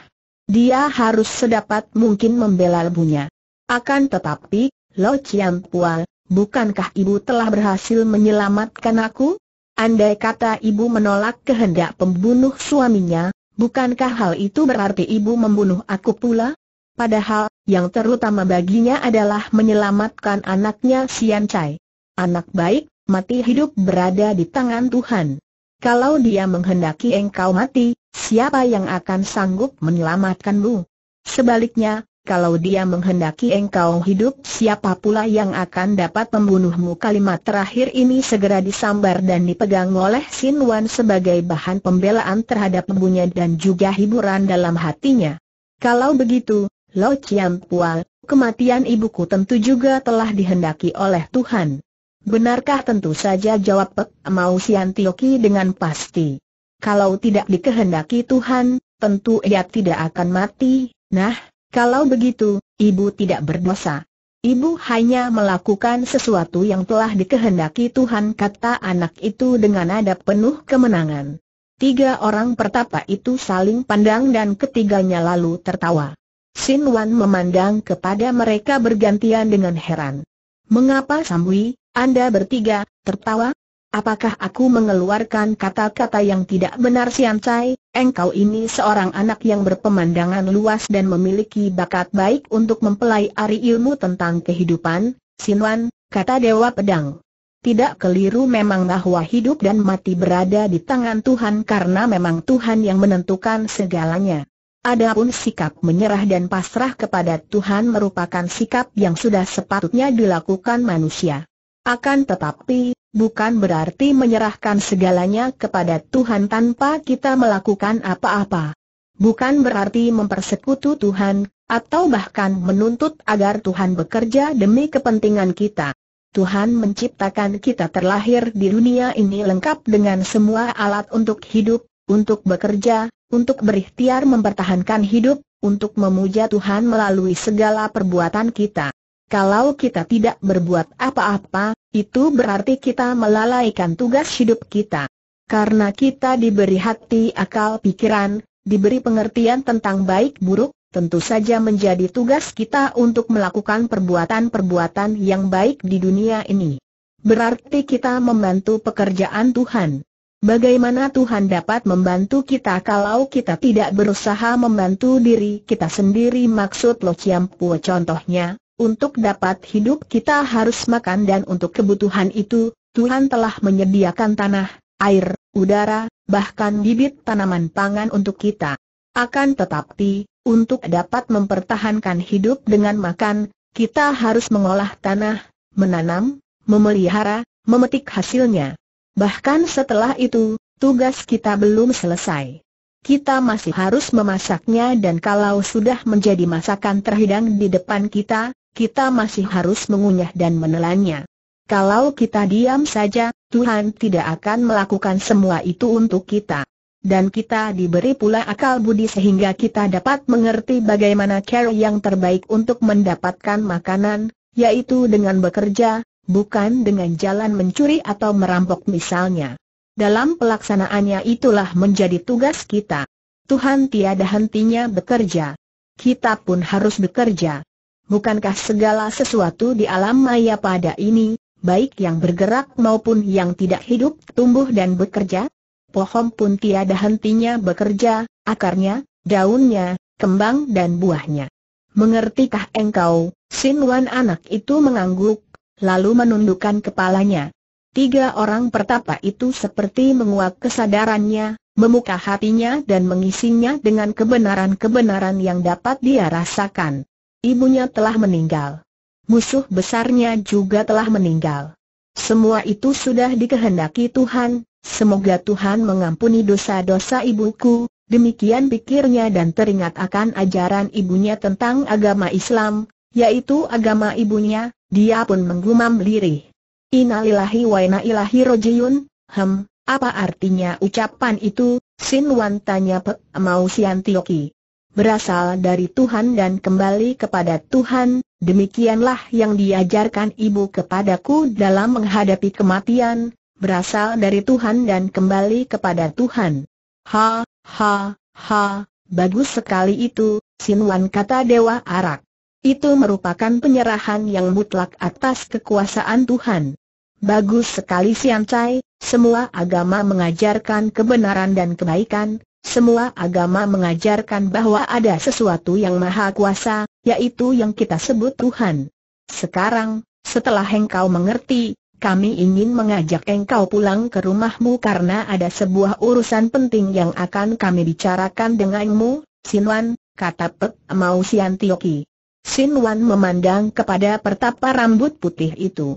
Dia harus sedapat mungkin membela ibunya. Akan tetapi, Lo Chiang Pual, bukankah ibu telah berhasil menyelamatkan aku? Andai kata ibu menolak kehendak pembunuh suaminya, bukankah hal itu berarti ibu membunuh aku pula? Padahal, yang terutama baginya adalah menyelamatkan anaknya Sian Chai. Anak baik, mati hidup berada di tangan Tuhan. Kalau dia menghendaki engkau mati, siapa yang akan sanggup menyelamatkanmu? Sebaliknya, kalau dia menghendaki engkau hidup siapa pula yang akan dapat membunuhmu Kalimat terakhir ini segera disambar dan dipegang oleh Sin Wan sebagai bahan pembelaan terhadap ibunya dan juga hiburan dalam hatinya Kalau begitu, Lo Chiam Pual, kematian ibuku tentu juga telah dihendaki oleh Tuhan. Benarkah tentu saja jawab Pek Mau Sian Tioki dengan pasti. Kalau tidak dikehendaki Tuhan, tentu ia tidak akan mati, nah, kalau begitu, ibu tidak berdosa. Ibu hanya melakukan sesuatu yang telah dikehendaki Tuhan kata anak itu dengan nada penuh kemenangan. Tiga orang pertapa itu saling pandang dan ketiganya lalu tertawa. Sin Wan memandang kepada mereka bergantian dengan heran. Mengapa Samui, Anda bertiga, tertawa? Apakah aku mengeluarkan kata-kata yang tidak benar Sian Cai, Engkau ini seorang anak yang berpemandangan luas dan memiliki bakat baik untuk mempelai ari ilmu tentang kehidupan, Sin Wan, kata Dewa Pedang. Tidak keliru memang bahwa hidup dan mati berada di tangan Tuhan karena memang Tuhan yang menentukan segalanya. Adapun sikap menyerah dan pasrah kepada Tuhan merupakan sikap yang sudah sepatutnya dilakukan manusia. Akan tetapi, bukan berarti menyerahkan segalanya kepada Tuhan tanpa kita melakukan apa-apa. Bukan berarti mempersekutu Tuhan, atau bahkan menuntut agar Tuhan bekerja demi kepentingan kita. Tuhan menciptakan kita terlahir di dunia ini lengkap dengan semua alat untuk hidup, untuk bekerja, untuk berikhtiar mempertahankan hidup, untuk memuja Tuhan melalui segala perbuatan kita. Kalau kita tidak berbuat apa-apa, itu berarti kita melalaikan tugas hidup kita. Karena kita diberi hati akal pikiran, diberi pengertian tentang baik buruk, tentu saja menjadi tugas kita untuk melakukan perbuatan-perbuatan yang baik di dunia ini. Berarti kita membantu pekerjaan Tuhan. Bagaimana Tuhan dapat membantu kita kalau kita tidak berusaha membantu diri kita sendiri maksud Lo Chiam Pua contohnya, untuk dapat hidup kita harus makan dan untuk kebutuhan itu, Tuhan telah menyediakan tanah, air, udara, bahkan bibit tanaman pangan untuk kita. Akan tetapi, untuk dapat mempertahankan hidup dengan makan, kita harus mengolah tanah, menanam, memelihara, memetik hasilnya. Bahkan setelah itu, tugas kita belum selesai. Kita masih harus memasaknya dan kalau sudah menjadi masakan terhidang di depan kita, kita masih harus mengunyah dan menelannya. Kalau kita diam saja, Tuhan tidak akan melakukan semua itu untuk kita. Dan kita diberi pula akal budi sehingga kita dapat mengerti bagaimana cara yang terbaik untuk mendapatkan makanan, yaitu dengan bekerja, bukan dengan jalan mencuri atau merampok misalnya. Dalam pelaksanaannya itulah menjadi tugas kita. Tuhan tiada hentinya bekerja. Kita pun harus bekerja. Bukankah segala sesuatu di alam maya pada ini, baik yang bergerak maupun yang tidak hidup, tumbuh dan bekerja? Pohon pun tiada hentinya bekerja, akarnya, daunnya, kembang dan buahnya. Mengertikah engkau, Sin anak itu mengangguk, lalu menundukkan kepalanya. Tiga orang pertapa itu seperti menguak kesadarannya, memuka hatinya dan mengisinya dengan kebenaran-kebenaran yang dapat dia rasakan. Ibunya telah meninggal. Musuh besarnya juga telah meninggal. Semua itu sudah dikehendaki Tuhan, semoga Tuhan mengampuni dosa-dosa ibuku, demikian pikirnya dan teringat akan ajaran ibunya tentang agama Islam, yaitu agama ibunya, dia pun menggumam lirih. Inalillahi wa inna ilahi rojiun, hem, apa artinya ucapan itu, Sin Wan tanya Pe Mau Sian Tioki. Berasal dari Tuhan dan kembali kepada Tuhan, demikianlah yang diajarkan ibu kepadaku dalam menghadapi kematian, berasal dari Tuhan dan kembali kepada Tuhan. Ha, ha, ha, bagus sekali itu, Sin kata Dewa Arak. Itu merupakan penyerahan yang mutlak atas kekuasaan Tuhan. Bagus sekali Sian Cai, semua agama mengajarkan kebenaran dan kebaikan, semua agama mengajarkan bahwa ada sesuatu yang maha kuasa, yaitu yang kita sebut Tuhan. Sekarang, setelah engkau mengerti, kami ingin mengajak engkau pulang ke rumahmu karena ada sebuah urusan penting yang akan kami bicarakan denganmu, Sinwan, kata Pek Mau Sian Tioki. Sin Wan memandang kepada pertapa rambut putih itu.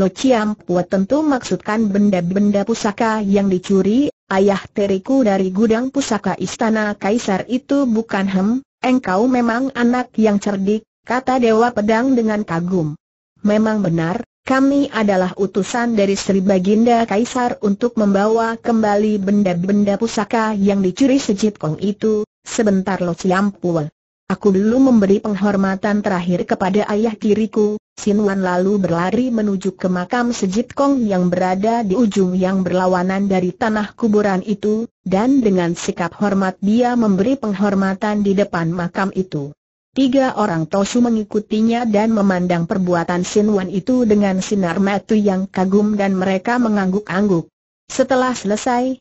Lo Chiam Pua tentu maksudkan benda-benda pusaka yang dicuri, ayah teriku dari gudang pusaka istana kaisar itu bukan hem, engkau memang anak yang cerdik, kata Dewa Pedang dengan kagum. Memang benar, kami adalah utusan dari Sri Baginda Kaisar untuk membawa kembali benda-benda pusaka yang dicuri Sejit Kong itu, sebentar Lo Chiam Pua. Aku belum memberi penghormatan terakhir kepada ayah tiriku, Wan lalu berlari menuju ke makam Sejit Kong yang berada di ujung yang berlawanan dari tanah kuburan itu, dan dengan sikap hormat dia memberi penghormatan di depan makam itu. Tiga orang Tosu mengikutinya dan memandang perbuatan Wan itu dengan sinar mata yang kagum dan mereka mengangguk-angguk. Setelah selesai,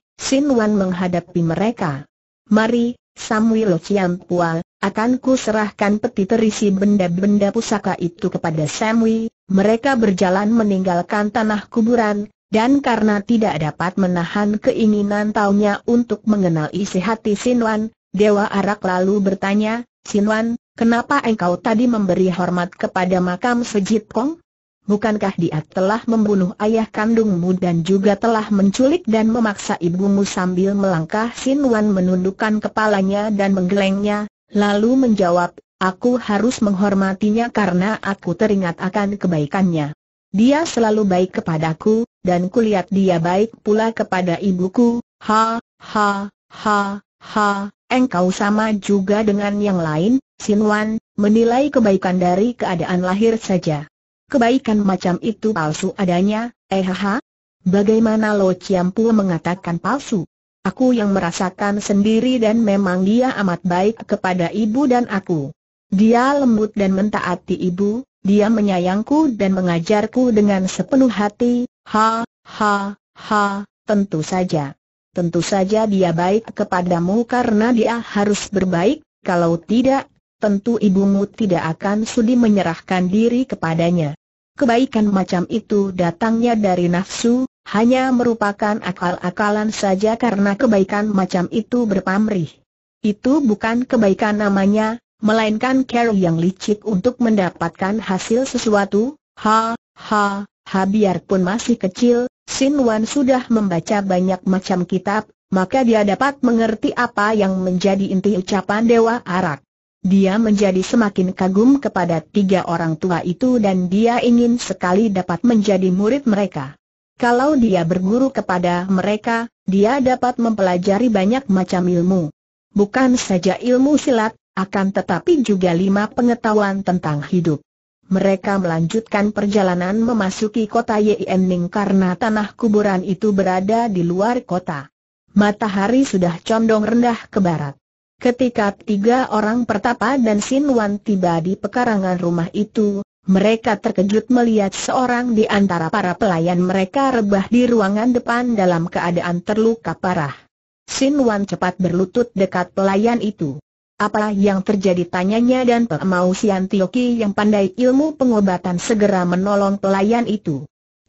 Wan menghadapi mereka. Mari, Samuel Ciampua, akan ku serahkan peti terisi benda-benda pusaka itu kepada Samui, mereka berjalan meninggalkan tanah kuburan, dan karena tidak dapat menahan keinginan taunya untuk mengenal isi hati Sinwan, Dewa Arak lalu bertanya, Sinwan, kenapa engkau tadi memberi hormat kepada makam Sejit Kong? bukankah dia telah membunuh ayah kandungmu dan juga telah menculik dan memaksa ibumu sambil melangkah Sinwan menundukkan kepalanya dan menggelengnya, lalu menjawab, aku harus menghormatinya karena aku teringat akan kebaikannya. Dia selalu baik kepadaku, dan kulihat dia baik pula kepada ibuku, ha, ha, ha, ha, engkau sama juga dengan yang lain, Sinwan, menilai kebaikan dari keadaan lahir saja. Kebaikan macam itu palsu adanya, eh ha. Bagaimana Lo ciampu mengatakan palsu? Aku yang merasakan sendiri dan memang dia amat baik kepada ibu dan aku. Dia lembut dan mentaati ibu, dia menyayangku dan mengajarku dengan sepenuh hati, ha, ha, ha, tentu saja. Tentu saja dia baik kepadamu karena dia harus berbaik, kalau tidak, tentu ibumu tidak akan sudi menyerahkan diri kepadanya kebaikan macam itu datangnya dari nafsu, hanya merupakan akal-akalan saja karena kebaikan macam itu berpamrih. Itu bukan kebaikan namanya, melainkan cara yang licik untuk mendapatkan hasil sesuatu, ha, ha, ha biarpun masih kecil, Sin Wan sudah membaca banyak macam kitab, maka dia dapat mengerti apa yang menjadi inti ucapan Dewa Arak. Dia menjadi semakin kagum kepada tiga orang tua itu dan dia ingin sekali dapat menjadi murid mereka. Kalau dia berguru kepada mereka, dia dapat mempelajari banyak macam ilmu. Bukan saja ilmu silat, akan tetapi juga lima pengetahuan tentang hidup. Mereka melanjutkan perjalanan memasuki kota Yening karena tanah kuburan itu berada di luar kota. Matahari sudah condong rendah ke barat. Ketika tiga orang pertapa dan Sin Wan tiba di pekarangan rumah itu, mereka terkejut melihat seorang di antara para pelayan mereka rebah di ruangan depan dalam keadaan terluka parah. Sin Wan cepat berlutut dekat pelayan itu. Apa yang terjadi tanyanya dan pemau Sian Tioki yang pandai ilmu pengobatan segera menolong pelayan itu.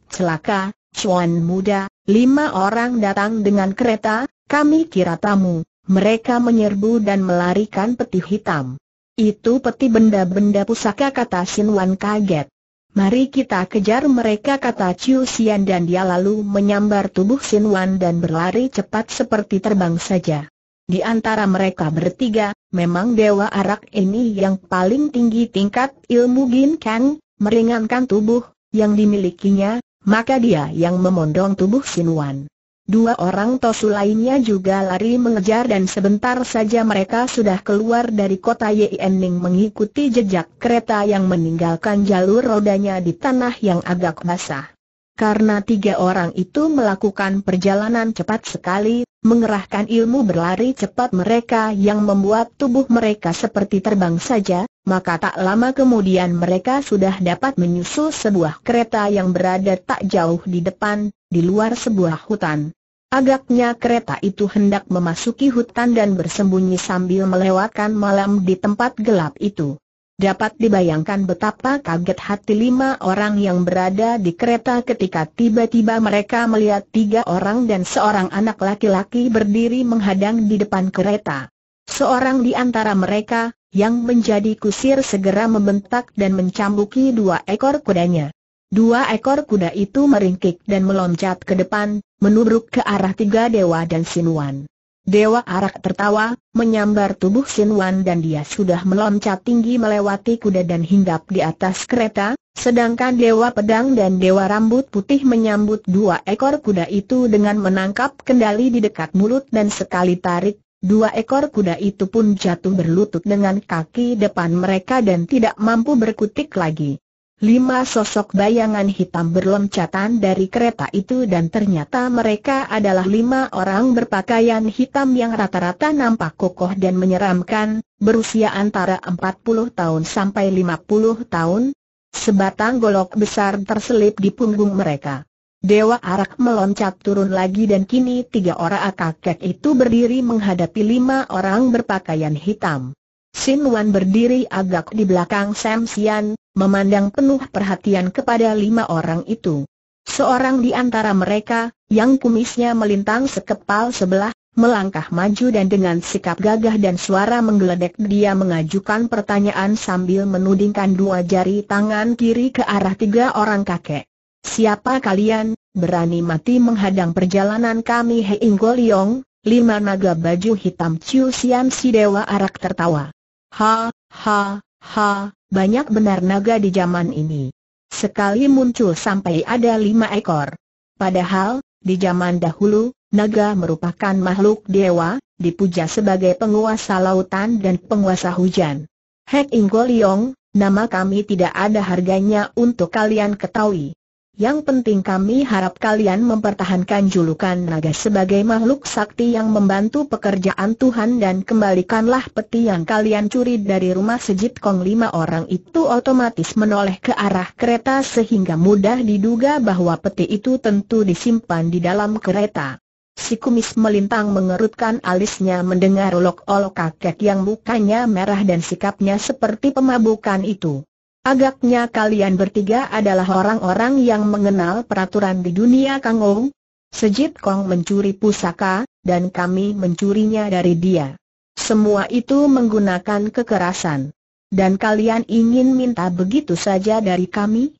Celaka, Chuan muda, lima orang datang dengan kereta, kami kira tamu, mereka menyerbu dan melarikan peti hitam. Itu peti benda-benda pusaka kata Sin Wan kaget. Mari kita kejar mereka kata Chiu Xian dan dia lalu menyambar tubuh Sin Wan dan berlari cepat seperti terbang saja. Di antara mereka bertiga, memang Dewa Arak ini yang paling tinggi tingkat ilmu Gin Kang, meringankan tubuh yang dimilikinya, maka dia yang memondong tubuh Sin Wan. Dua orang tosu lainnya juga lari mengejar dan sebentar saja mereka sudah keluar dari kota Yening mengikuti jejak kereta yang meninggalkan jalur rodanya di tanah yang agak basah. Karena tiga orang itu melakukan perjalanan cepat sekali, mengerahkan ilmu berlari cepat mereka yang membuat tubuh mereka seperti terbang saja, maka tak lama kemudian mereka sudah dapat menyusul sebuah kereta yang berada tak jauh di depan, di luar sebuah hutan. Agaknya kereta itu hendak memasuki hutan dan bersembunyi sambil melewatkan malam di tempat gelap itu. Dapat dibayangkan betapa kaget hati lima orang yang berada di kereta ketika tiba-tiba mereka melihat tiga orang dan seorang anak laki-laki berdiri menghadang di depan kereta. Seorang di antara mereka, yang menjadi kusir segera membentak dan mencambuki dua ekor kudanya. Dua ekor kuda itu meringkik dan meloncat ke depan, menubruk ke arah tiga dewa dan Sinuan. Dewa Arak tertawa, menyambar tubuh Sinuan dan dia sudah meloncat tinggi melewati kuda dan hinggap di atas kereta, sedangkan Dewa Pedang dan Dewa Rambut Putih menyambut dua ekor kuda itu dengan menangkap kendali di dekat mulut dan sekali tarik Dua ekor kuda itu pun jatuh berlutut dengan kaki depan mereka dan tidak mampu berkutik lagi. Lima sosok bayangan hitam berloncatan dari kereta itu dan ternyata mereka adalah lima orang berpakaian hitam yang rata-rata nampak kokoh dan menyeramkan, berusia antara 40 tahun sampai 50 tahun. Sebatang golok besar terselip di punggung mereka. Dewa Arak meloncat turun lagi dan kini tiga orang kakek itu berdiri menghadapi lima orang berpakaian hitam. Sin Wan berdiri agak di belakang Sam Sian, memandang penuh perhatian kepada lima orang itu. Seorang di antara mereka, yang kumisnya melintang sekepal sebelah, melangkah maju dan dengan sikap gagah dan suara menggeledek dia mengajukan pertanyaan sambil menudingkan dua jari tangan kiri ke arah tiga orang kakek. Siapa kalian, berani mati menghadang perjalanan kami Heing Goliong, lima naga baju hitam Chiu Sian si Dewa Arak tertawa. Ha, ha, ha, banyak benar naga di zaman ini. Sekali muncul sampai ada lima ekor. Padahal, di zaman dahulu, naga merupakan makhluk dewa, dipuja sebagai penguasa lautan dan penguasa hujan. Hek Inggoliong, nama kami tidak ada harganya untuk kalian ketahui. Yang penting kami harap kalian mempertahankan julukan naga sebagai makhluk sakti yang membantu pekerjaan Tuhan dan kembalikanlah peti yang kalian curi dari rumah Sejit Kong lima orang itu otomatis menoleh ke arah kereta sehingga mudah diduga bahwa peti itu tentu disimpan di dalam kereta. Si kumis melintang mengerutkan alisnya mendengar olok-olok kakek yang mukanya merah dan sikapnya seperti pemabukan itu. Agaknya kalian bertiga adalah orang-orang yang mengenal peraturan di dunia Kang Ou. Sejit Kong mencuri pusaka, dan kami mencurinya dari dia. Semua itu menggunakan kekerasan. Dan kalian ingin minta begitu saja dari kami?